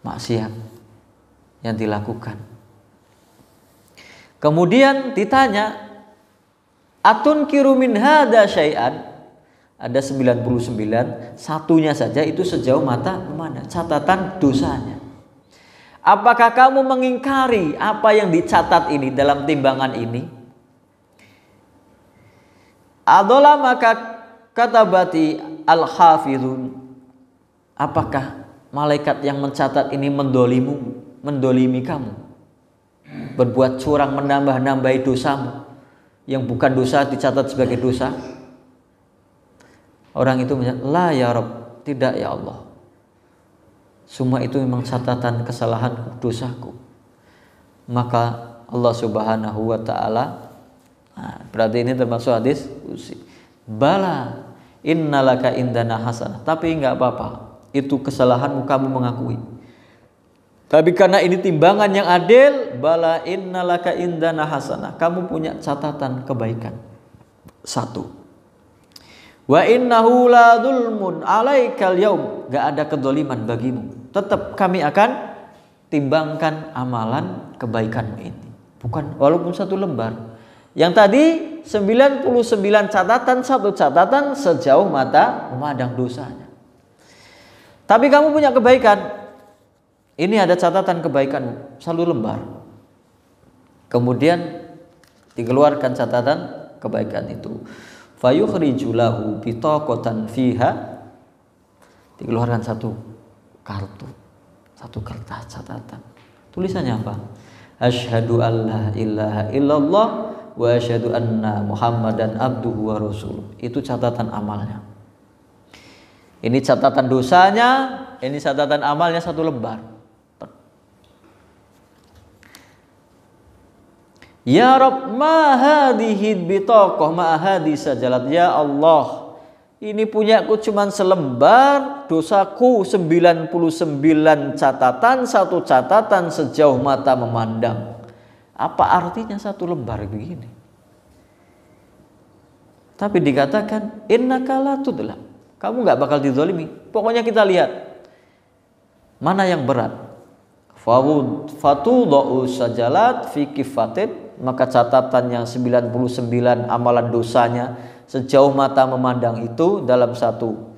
Maksiat yang dilakukan. Kemudian ditanya, Atun kirumin hada syai'an. Ada 99, satunya saja itu sejauh mata mana catatan dosanya. Apakah kamu mengingkari apa yang dicatat ini dalam timbangan ini? Adola maka katabati al-hafidun. Apakah malaikat yang mencatat ini mendolimu, mendolimi kamu? Berbuat curang menambah-nambahi dosamu? yang bukan dosa dicatat sebagai dosa orang itu menyatakan la ya Rob tidak ya Allah semua itu memang catatan kesalahan dosaku maka Allah subhanahu wa ta'ala nah, berarti ini termasuk hadis usi bala innalaka indana hasanah tapi nggak apa-apa itu kesalahanmu kamu mengakui tapi karena ini timbangan yang adil, bala innalaka indana hasanah. Kamu punya catatan kebaikan. Satu. Wa innahu la dhulmun alaikal yaum. Gak ada kedoliman bagimu. Tetap kami akan timbangkan amalan kebaikanmu ini. Bukan walaupun satu lembar. Yang tadi 99 catatan, satu catatan sejauh mata memandang dosanya. Tapi kamu punya kebaikan, ini ada catatan kebaikan satu lembar. Kemudian dikeluarkan catatan kebaikan itu. Fayukhrijulahu bitaqatan fiha dikeluarkan satu kartu, satu kertas catatan. Tulisannya apa? Asyhadu la ilaha illallah wa asyhadu anna Muhammadan abduhu wa rasul. Itu catatan amalnya. Ini catatan dosanya, ini catatan amalnya satu lembar. Ya Rob, ma hadihid bitokoh ma sajalat. Ya Allah, ini punyaku cuma selembar, dosaku 99 catatan, satu catatan sejauh mata memandang. Apa artinya satu lembar begini? Tapi dikatakan, inna tudlam. Kamu nggak bakal didolimi. Pokoknya kita lihat. Mana yang berat? Fawud fatudu'u sajalat fi kifatin maka catatan yang 99 amalan dosanya sejauh mata memandang itu dalam satu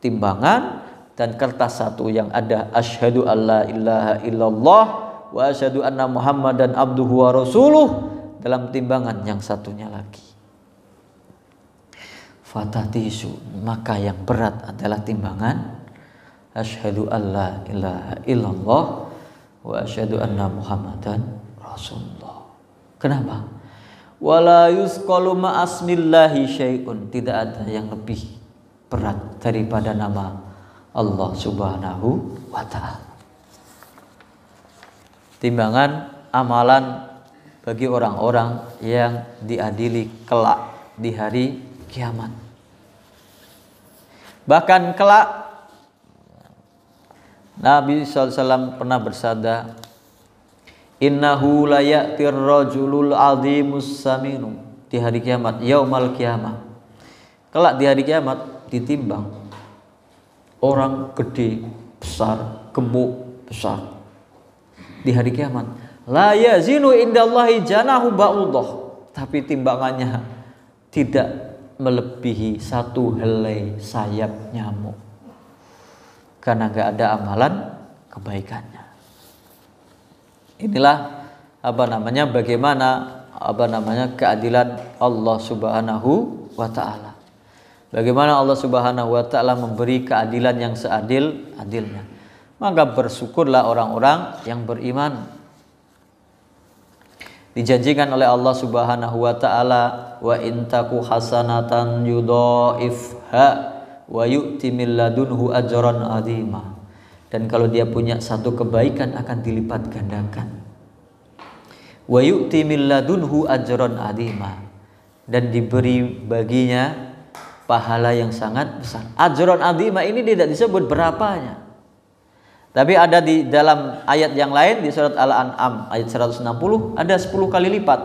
timbangan dan kertas satu yang ada asyhadu alla ilaha illallah wa asyhadu anna muhammadan abduhu wa rasuluh dalam timbangan yang satunya lagi fatatisu maka yang berat adalah timbangan asyhadu alla ilaha illallah wa asyhadu anna muhammadan rasul Kenapa? Wala yusqalu ma'asmillahi syai'un. Tidak ada yang lebih berat daripada nama Allah Subhanahu wa taala. Timbangan amalan bagi orang-orang yang diadili kelak di hari kiamat. Bahkan kelak Nabi SAW pernah bersabda, Innahu layatir rajulul azimus saminu di hari kiamat, yaumal kiamat. Kelak di hari kiamat ditimbang orang gede, besar, gemuk, besar. Di hari kiamat la yazinu indallahi janahu ba'udah. Tapi timbangannya tidak melebihi satu helai sayap nyamuk. Karena nggak ada amalan kebaikannya. Inilah apa namanya bagaimana apa namanya keadilan Allah Subhanahu wa taala. Bagaimana Allah Subhanahu wa taala memberi keadilan yang seadil-adilnya. Maka bersyukurlah orang-orang yang beriman. Dijanjikan oleh Allah Subhanahu wa taala wa intaku hasanatan yudhaifha wa yu'ti min ladunhu ajran adima dan kalau dia punya satu kebaikan akan dilipat gandakan wa yu'ti min ladunhu ajron adima dan diberi baginya pahala yang sangat besar ajron adima ini tidak disebut berapanya tapi ada di dalam ayat yang lain di surat Al-An'am ayat 160 ada 10 kali lipat.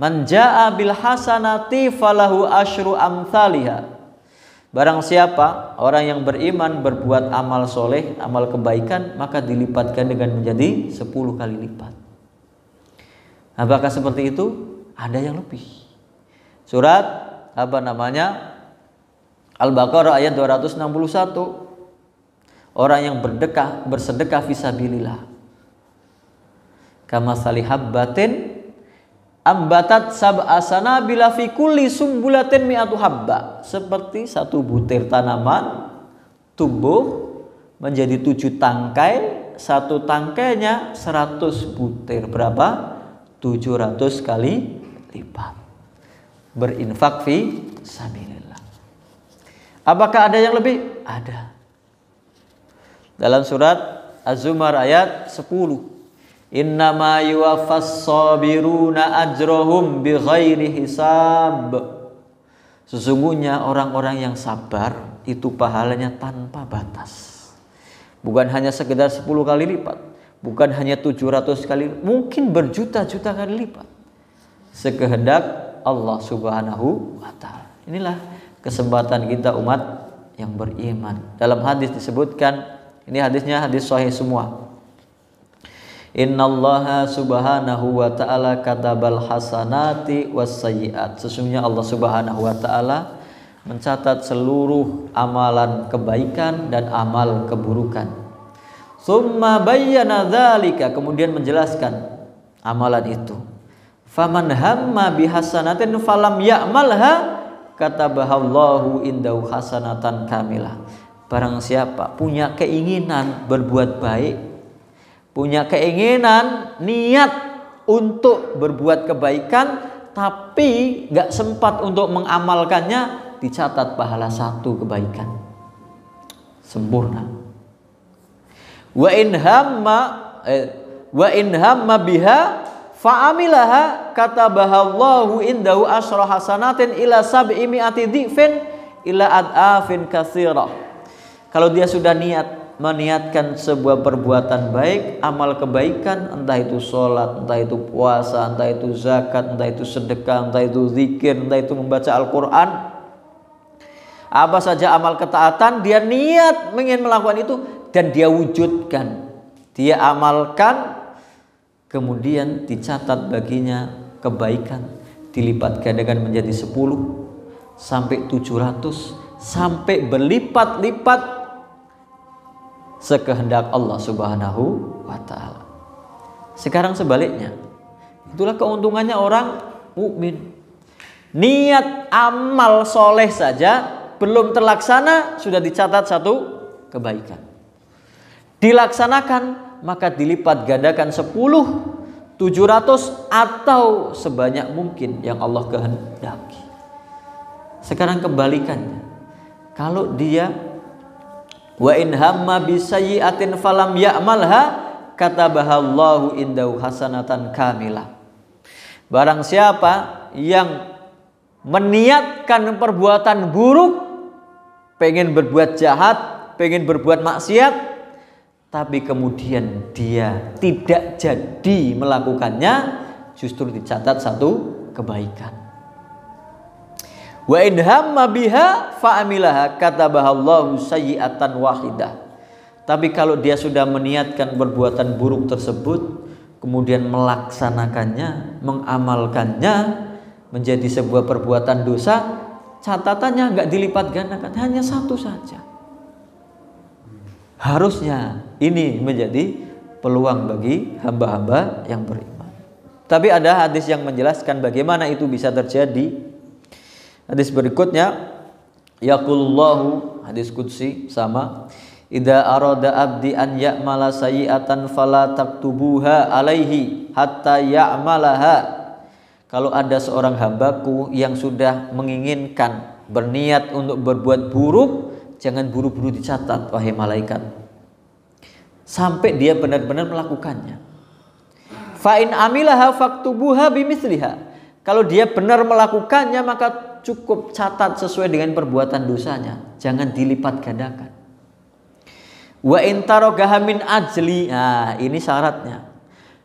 Man jaa bil hasanati falahu asyru amsalha Barang siapa orang yang beriman berbuat amal soleh, amal kebaikan, maka dilipatkan dengan menjadi 10 kali lipat. Apakah seperti itu? Ada yang lebih. Surat apa namanya? Al-Baqarah ayat 261. Orang yang berdekah, bersedekah visabilillah. Kama batin ambatat sab'asana bila fi kulli sumbulatin mi'atu habba seperti satu butir tanaman tumbuh menjadi tujuh tangkai satu tangkainya seratus butir berapa tujuh ratus kali lipat berinfak fi sabilillah apakah ada yang lebih ada dalam surat Az-Zumar ayat 10 Innama yuwaffas sabiruna ajrohum bighairi hisab. Sesungguhnya orang-orang yang sabar itu pahalanya tanpa batas. Bukan hanya sekedar 10 kali lipat, bukan hanya 700 kali, mungkin berjuta-juta kali lipat. Sekehendak Allah Subhanahu wa taala. Inilah kesempatan kita umat yang beriman. Dalam hadis disebutkan, ini hadisnya hadis sahih semua. Innallaha subhanahu wa ta'ala katabal hasanati wassayiat Sesungguhnya Allah subhanahu wa ta'ala mencatat seluruh amalan kebaikan dan amal keburukan Summa bayyana dhalika kemudian menjelaskan amalan itu. Faman hamma bihasanatin falam ya'malha katabahallahu indahu hasanatan kamilah. Barang siapa punya keinginan berbuat baik punya keinginan, niat untuk berbuat kebaikan, tapi gak sempat untuk mengamalkannya, dicatat pahala satu kebaikan. Sempurna. Wa in hamma eh, wa in hamma biha fa'amilaha bahallahu indahu asra hasanatin ila sab'i mi'ati dhifin ila ad'afin katsira. Kalau dia sudah niat meniatkan sebuah perbuatan baik, amal kebaikan, entah itu sholat, entah itu puasa, entah itu zakat, entah itu sedekah, entah itu zikir, entah itu membaca Al-Quran, apa saja amal ketaatan, dia niat ingin melakukan itu dan dia wujudkan, dia amalkan, kemudian dicatat baginya kebaikan, dilipat gandakan menjadi sepuluh sampai tujuh ratus sampai berlipat-lipat sekehendak Allah Subhanahu wa taala. Sekarang sebaliknya. Itulah keuntungannya orang mukmin. Niat amal soleh saja belum terlaksana sudah dicatat satu kebaikan. Dilaksanakan maka dilipat gandakan 10, 700 atau sebanyak mungkin yang Allah kehendaki. Sekarang kebalikannya. Kalau dia wa in hamma sayyi'atin falam ya'malha katabahallahu indahu hasanatan kamilah barang siapa yang meniatkan perbuatan buruk pengen berbuat jahat pengen berbuat maksiat tapi kemudian dia tidak jadi melakukannya justru dicatat satu kebaikan Wa in hamma biha fa'amilaha katabahallahu sayyi'atan wahidah. Tapi kalau dia sudah meniatkan perbuatan buruk tersebut, kemudian melaksanakannya, mengamalkannya menjadi sebuah perbuatan dosa, catatannya nggak dilipat gandakan, hanya satu saja. Harusnya ini menjadi peluang bagi hamba-hamba yang beriman. Tapi ada hadis yang menjelaskan bagaimana itu bisa terjadi Hadis berikutnya Yaqulullahu hadis qudsi sama Ida arada abdi an ya'mala sayi'atan fala taktubuha alaihi hatta ya'malaha kalau ada seorang hambaku yang sudah menginginkan berniat untuk berbuat buruk jangan buru-buru dicatat wahai malaikat sampai dia benar-benar melakukannya fa'in amilaha faktubuha bimisliha kalau dia benar melakukannya maka cukup catat sesuai dengan perbuatan dosanya, jangan dilipat gandakan. Wa intarogahamin ajli. Nah, ini syaratnya.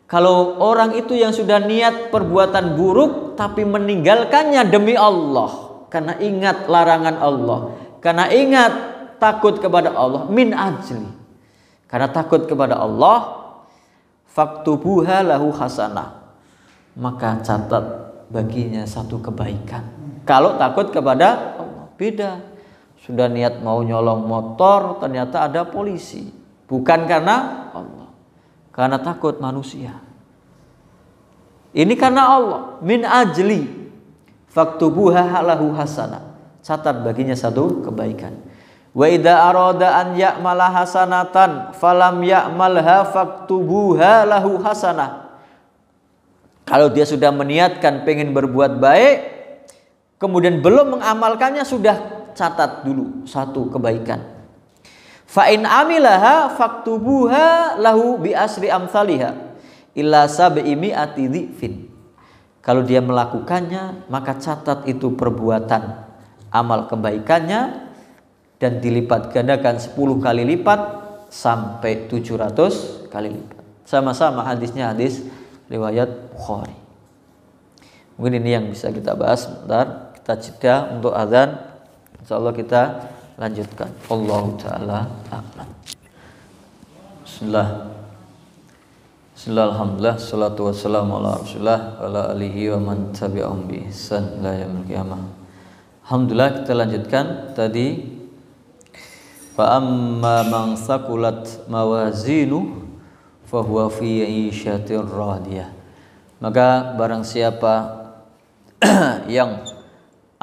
Kalau orang itu yang sudah niat perbuatan buruk tapi meninggalkannya demi Allah karena ingat larangan Allah, karena ingat takut kepada Allah min ajli. Karena takut kepada Allah, faktubuha lahu hasanah. Maka catat baginya satu kebaikan. Kalau takut kepada Allah, beda. Sudah niat mau nyolong motor, ternyata ada polisi. Bukan karena Allah. Karena takut manusia. Ini karena Allah. Min ajli. Faktubuha halahu hasana. Catat baginya satu kebaikan. Wa idza arada an ya'mala hasanatan falam ya'malha faktubuha lahu hasanah. Kalau dia sudah meniatkan pengen berbuat baik, kemudian belum mengamalkannya sudah catat dulu satu kebaikan. Fa'in amilaha faktubuha lahu bi asri amthaliha illa sab'imi ati Kalau dia melakukannya, maka catat itu perbuatan amal kebaikannya dan dilipat gandakan 10 kali lipat sampai 700 kali lipat. Sama-sama hadisnya hadis riwayat Bukhari. Mungkin ini yang bisa kita bahas sebentar kita jeda untuk azan insyaallah kita lanjutkan Allah taala aman Bismillah Bismillah alhamdulillah salatu wassalamu ala rasulillah wa ala alihi wa man bi ihsan qiyamah Alhamdulillah kita lanjutkan tadi fa amma man sakulat mawazinu fahuwa fi 'isyatir radiyah. Maka barang siapa yang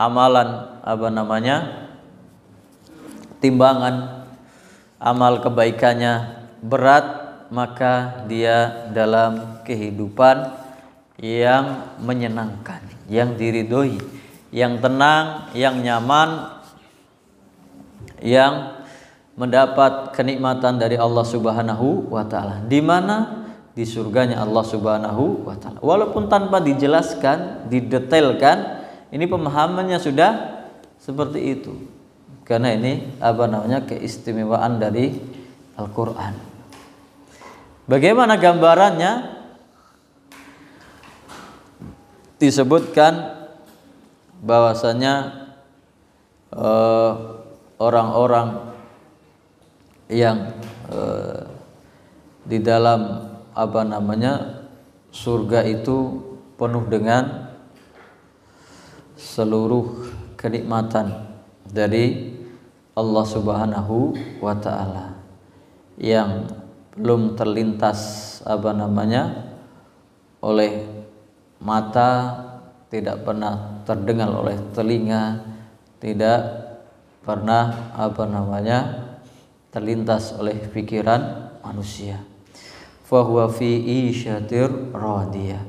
amalan apa namanya timbangan amal kebaikannya berat maka dia dalam kehidupan yang menyenangkan, yang diridhoi, yang tenang, yang nyaman, yang mendapat kenikmatan dari Allah Subhanahu wa taala. Di mana? Di surganya Allah Subhanahu wa taala. Walaupun tanpa dijelaskan, didetailkan, ini pemahamannya sudah seperti itu. Karena ini apa namanya keistimewaan dari Al-Qur'an. Bagaimana gambarannya? Disebutkan bahwasanya eh, orang-orang eh, yang eh, di dalam apa namanya surga itu penuh dengan seluruh kenikmatan dari Allah Subhanahu wa taala yang belum terlintas apa namanya oleh mata tidak pernah terdengar oleh telinga tidak pernah apa namanya terlintas oleh pikiran manusia fahuwa fi isyatir radiyah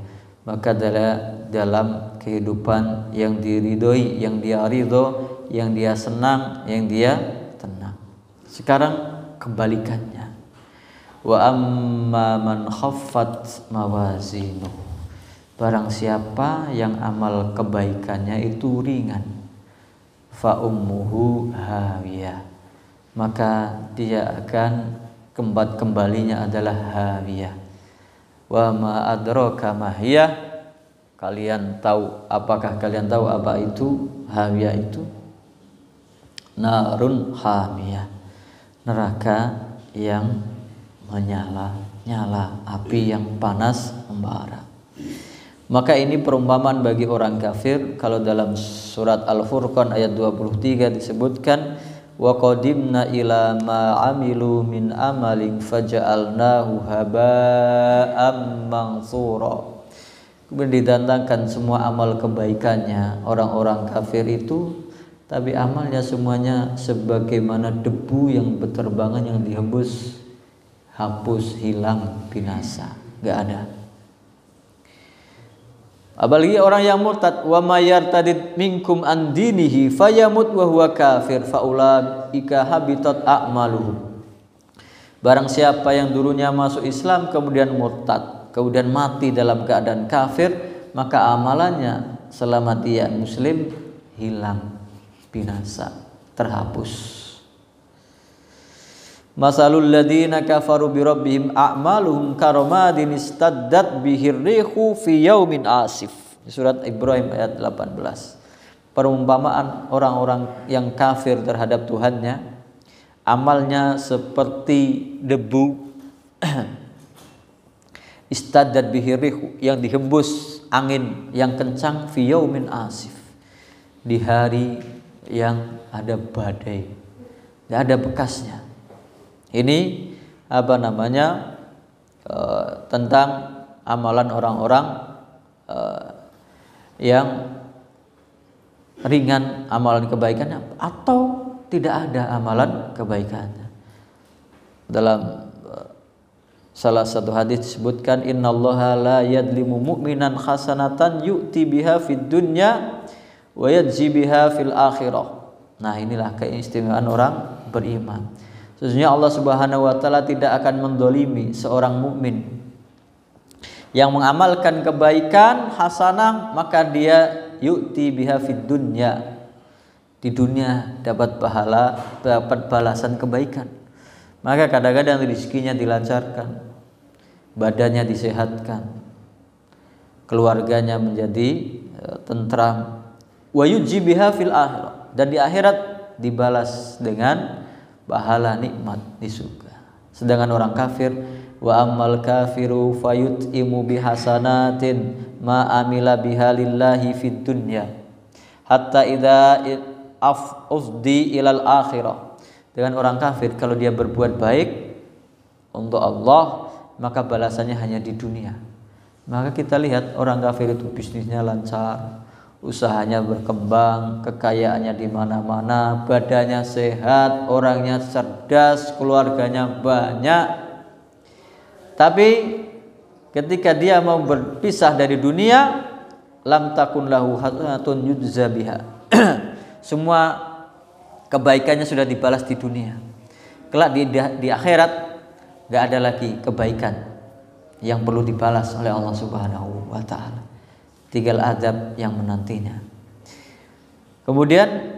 maka adalah dalam kehidupan yang diridhoi, yang dia ridho, yang dia senang, yang dia tenang. Sekarang kebalikannya. Wa amma man khaffat mawazinu. Barang siapa yang amal kebaikannya itu ringan. Fa ummuhu hawiyah. Maka dia akan kembat kembalinya adalah hawiyah. Wa ma adraka mahiyah Kalian tahu apakah kalian tahu apa itu hawiyah itu? Narun hamia Neraka yang menyala-nyala, api yang panas membara. Maka ini perumpamaan bagi orang kafir kalau dalam surat Al-Furqan ayat 23 disebutkan wa qadimna ila ma amilu min amalin faja'alnahu haba'an mansura kemudian semua amal kebaikannya orang-orang kafir itu tapi amalnya semuanya sebagaimana debu yang berterbangan yang dihembus hapus hilang binasa nggak ada apalagi orang yang murtad wa mayar tadid minkum andinihi fayamut wa huwa kafir faula ika habitat a'maluhu barang siapa yang dulunya masuk Islam kemudian murtad kemudian mati dalam keadaan kafir maka amalannya selama dia muslim hilang binasa terhapus Masalul ladina kafaru bi rabbihim a'maluhum karamadin istaddat bihir rihu fi yaumin asif. Surat Ibrahim ayat 18. Perumpamaan orang-orang yang kafir terhadap Tuhannya amalnya seperti debu istadat bihirihu yang dihembus angin yang kencang fiyaumin asif di hari yang ada badai tidak ada bekasnya ini apa namanya e, tentang amalan orang-orang e, yang ringan amalan kebaikannya atau tidak ada amalan kebaikannya dalam Salah satu hadis disebutkan innallaha la yadlimu mu'minan hasanatan yu'ti biha fid dunya wa yadzi biha fil akhirah. Nah, inilah keistimewaan orang beriman. Sesungguhnya Allah Subhanahu wa taala tidak akan mendolimi seorang mukmin yang mengamalkan kebaikan hasanah maka dia yu'ti biha fid dunya. Di dunia dapat pahala, dapat balasan kebaikan maka kadang-kadang rezekinya dilancarkan, badannya disehatkan, keluarganya menjadi e, tentram. Wa fil akhirah dan di akhirat dibalas dengan pahala nikmat di surga. Sedangkan orang kafir wa ammal kafiru fayut'imu bihasanatin ma amila biha lillahi fid dunya hatta idza afdi ilal akhirah dengan orang kafir kalau dia berbuat baik untuk Allah maka balasannya hanya di dunia. Maka kita lihat orang kafir itu bisnisnya lancar, usahanya berkembang, kekayaannya di mana-mana, badannya sehat, orangnya cerdas, keluarganya banyak. Tapi ketika dia mau berpisah dari dunia, lam takun lahu hasanatun yujza biha. Semua kebaikannya sudah dibalas di dunia. Kelak di, di, di akhirat gak ada lagi kebaikan yang perlu dibalas oleh Allah Subhanahu wa taala. Tinggal azab yang menantinya. Kemudian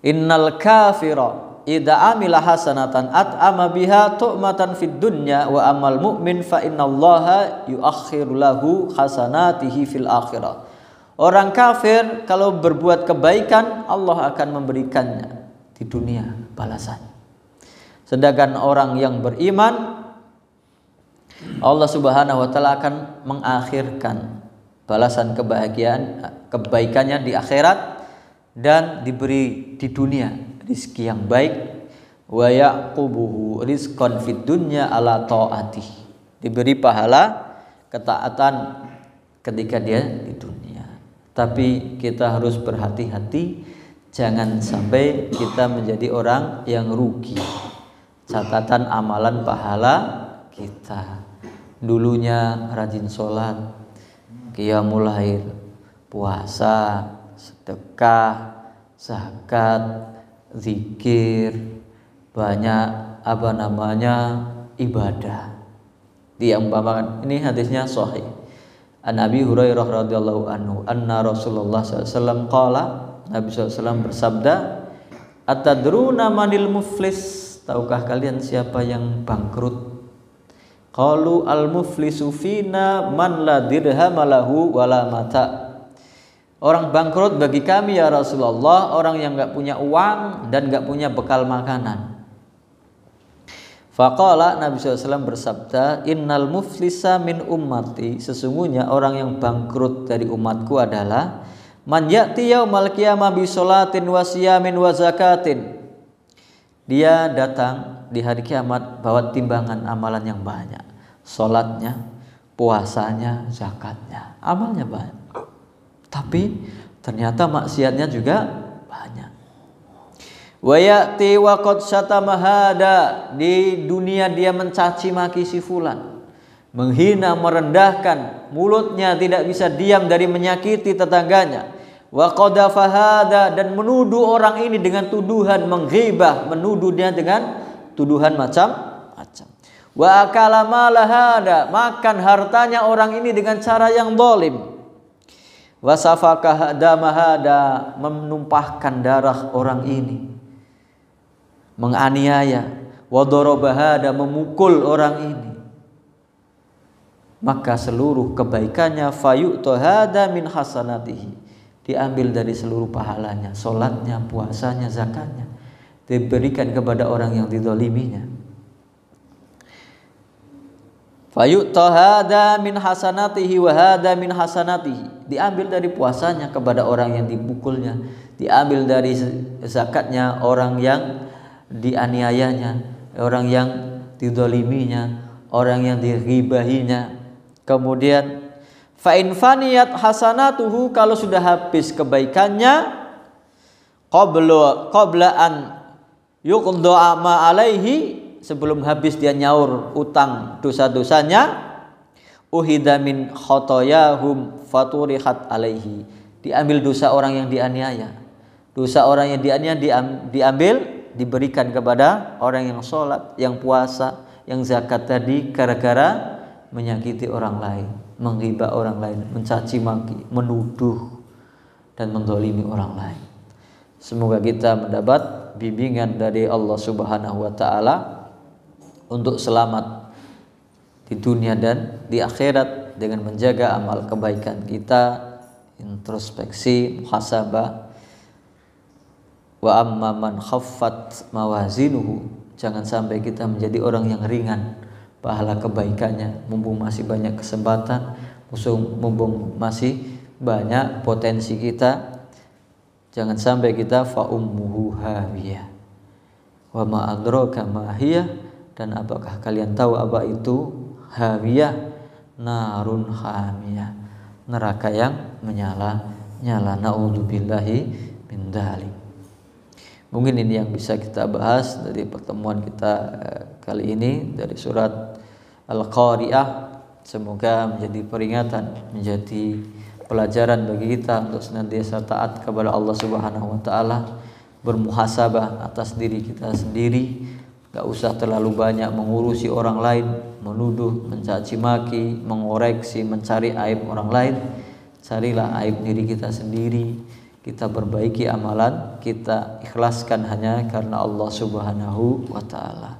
innal kafira idza amila hasanatan at'ama biha tu'matan fid dunya wa amal mu'min fa innallaha yuakhiru lahu hasanatihi fil akhirah. Orang kafir kalau berbuat kebaikan Allah akan memberikannya di dunia balasan. Sedangkan orang yang beriman Allah Subhanahu wa taala akan mengakhirkan balasan kebahagiaan kebaikannya di akhirat dan diberi di dunia rizki yang baik wa yaqubuhu rizqan fid dunya ala taati diberi pahala ketaatan ketika dia di dunia tapi kita harus berhati-hati jangan sampai kita menjadi orang yang rugi. Catatan amalan pahala kita. Dulunya rajin sholat, qiyamul puasa, sedekah, zakat, zikir, banyak apa namanya ibadah. Diumpamakan ini hadisnya sahih. An Abi Hurairah radhiyallahu anhu anna Rasulullah sallallahu qala Nabi sallallahu bersabda Atadruna manil muflis tahukah kalian siapa yang bangkrut Qalu al muflisu fina man la dirham lahu wala mata' Orang bangkrut bagi kami ya Rasulullah, orang yang nggak punya uang dan nggak punya bekal makanan. Faqala Nabi SAW bersabda Innal muflisa min ummati Sesungguhnya orang yang bangkrut dari umatku adalah Man ya'ti yaumal qiyamah bisolatin wa siyamin wa zakatin Dia datang di hari kiamat bawa timbangan amalan yang banyak Sholatnya, puasanya, zakatnya Amalnya banyak Tapi ternyata maksiatnya juga Wayati wakot sata mahada di dunia dia mencaci maki si fulan, menghina, merendahkan, mulutnya tidak bisa diam dari menyakiti tetangganya. Wakoda fahada dan menuduh orang ini dengan tuduhan menghibah, menuduh dia dengan tuduhan macam-macam. Wa akalamalahada makan hartanya orang ini dengan cara yang dolim wasafakah damahada menumpahkan darah orang ini menganiaya, wadorobaha dan memukul orang ini. Maka seluruh kebaikannya fayu tohada min hasanatihi diambil dari seluruh pahalanya, solatnya, puasanya, zakatnya diberikan kepada orang yang didoliminya. fayu tohada min hasanatihi wahada min hasanatihi diambil dari puasanya kepada orang yang dipukulnya, diambil dari zakatnya orang yang dianiayanya, orang yang didoliminya, orang yang diribahinya. Kemudian fa'in faniyat hasanatuhu kalau sudah habis kebaikannya qabla qabla an ma alaihi sebelum habis dia nyaur utang dosa-dosanya uhida min khotoyahum faturihat alaihi diambil dosa orang yang dianiaya dosa orang yang dianiaya diambil diberikan kepada orang yang sholat, yang puasa, yang zakat tadi gara-gara menyakiti orang lain, menghibah orang lain, mencaci maki, menuduh dan mendolimi orang lain. Semoga kita mendapat bimbingan dari Allah Subhanahu wa taala untuk selamat di dunia dan di akhirat dengan menjaga amal kebaikan kita, introspeksi, muhasabah wa amma man khaffat mawazinuhu jangan sampai kita menjadi orang yang ringan pahala kebaikannya mumpung masih banyak kesempatan mumpung masih banyak potensi kita jangan sampai kita fa ummuhu hawiyah wa ma adraka ma hiya dan apakah kalian tahu apa itu hawiyah narun hamiyah neraka yang menyala nyala naudzubillahi min dalik Mungkin ini yang bisa kita bahas dari pertemuan kita eh, kali ini dari surat Al-Qari'ah. Semoga menjadi peringatan, menjadi pelajaran bagi kita untuk senantiasa taat kepada Allah Subhanahu wa taala, bermuhasabah atas diri kita sendiri, gak usah terlalu banyak mengurusi orang lain, menuduh, mencaci maki, mengoreksi, mencari aib orang lain. Carilah aib diri kita sendiri, kita perbaiki amalan kita ikhlaskan hanya karena Allah Subhanahu wa taala.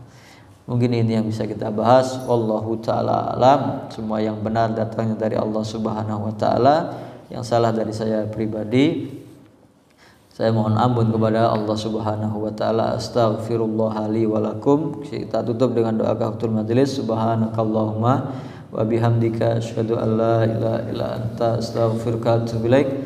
Mungkin ini yang bisa kita bahas wallahu taala alam semua yang benar datangnya dari Allah Subhanahu wa taala yang salah dari saya pribadi saya mohon ampun kepada Allah Subhanahu wa taala astaghfirullah li wa lakum kita tutup dengan doa kafatul majelis subhanakallahumma wa bihamdika asyhadu an la ilaha illa anta astaghfiruka wa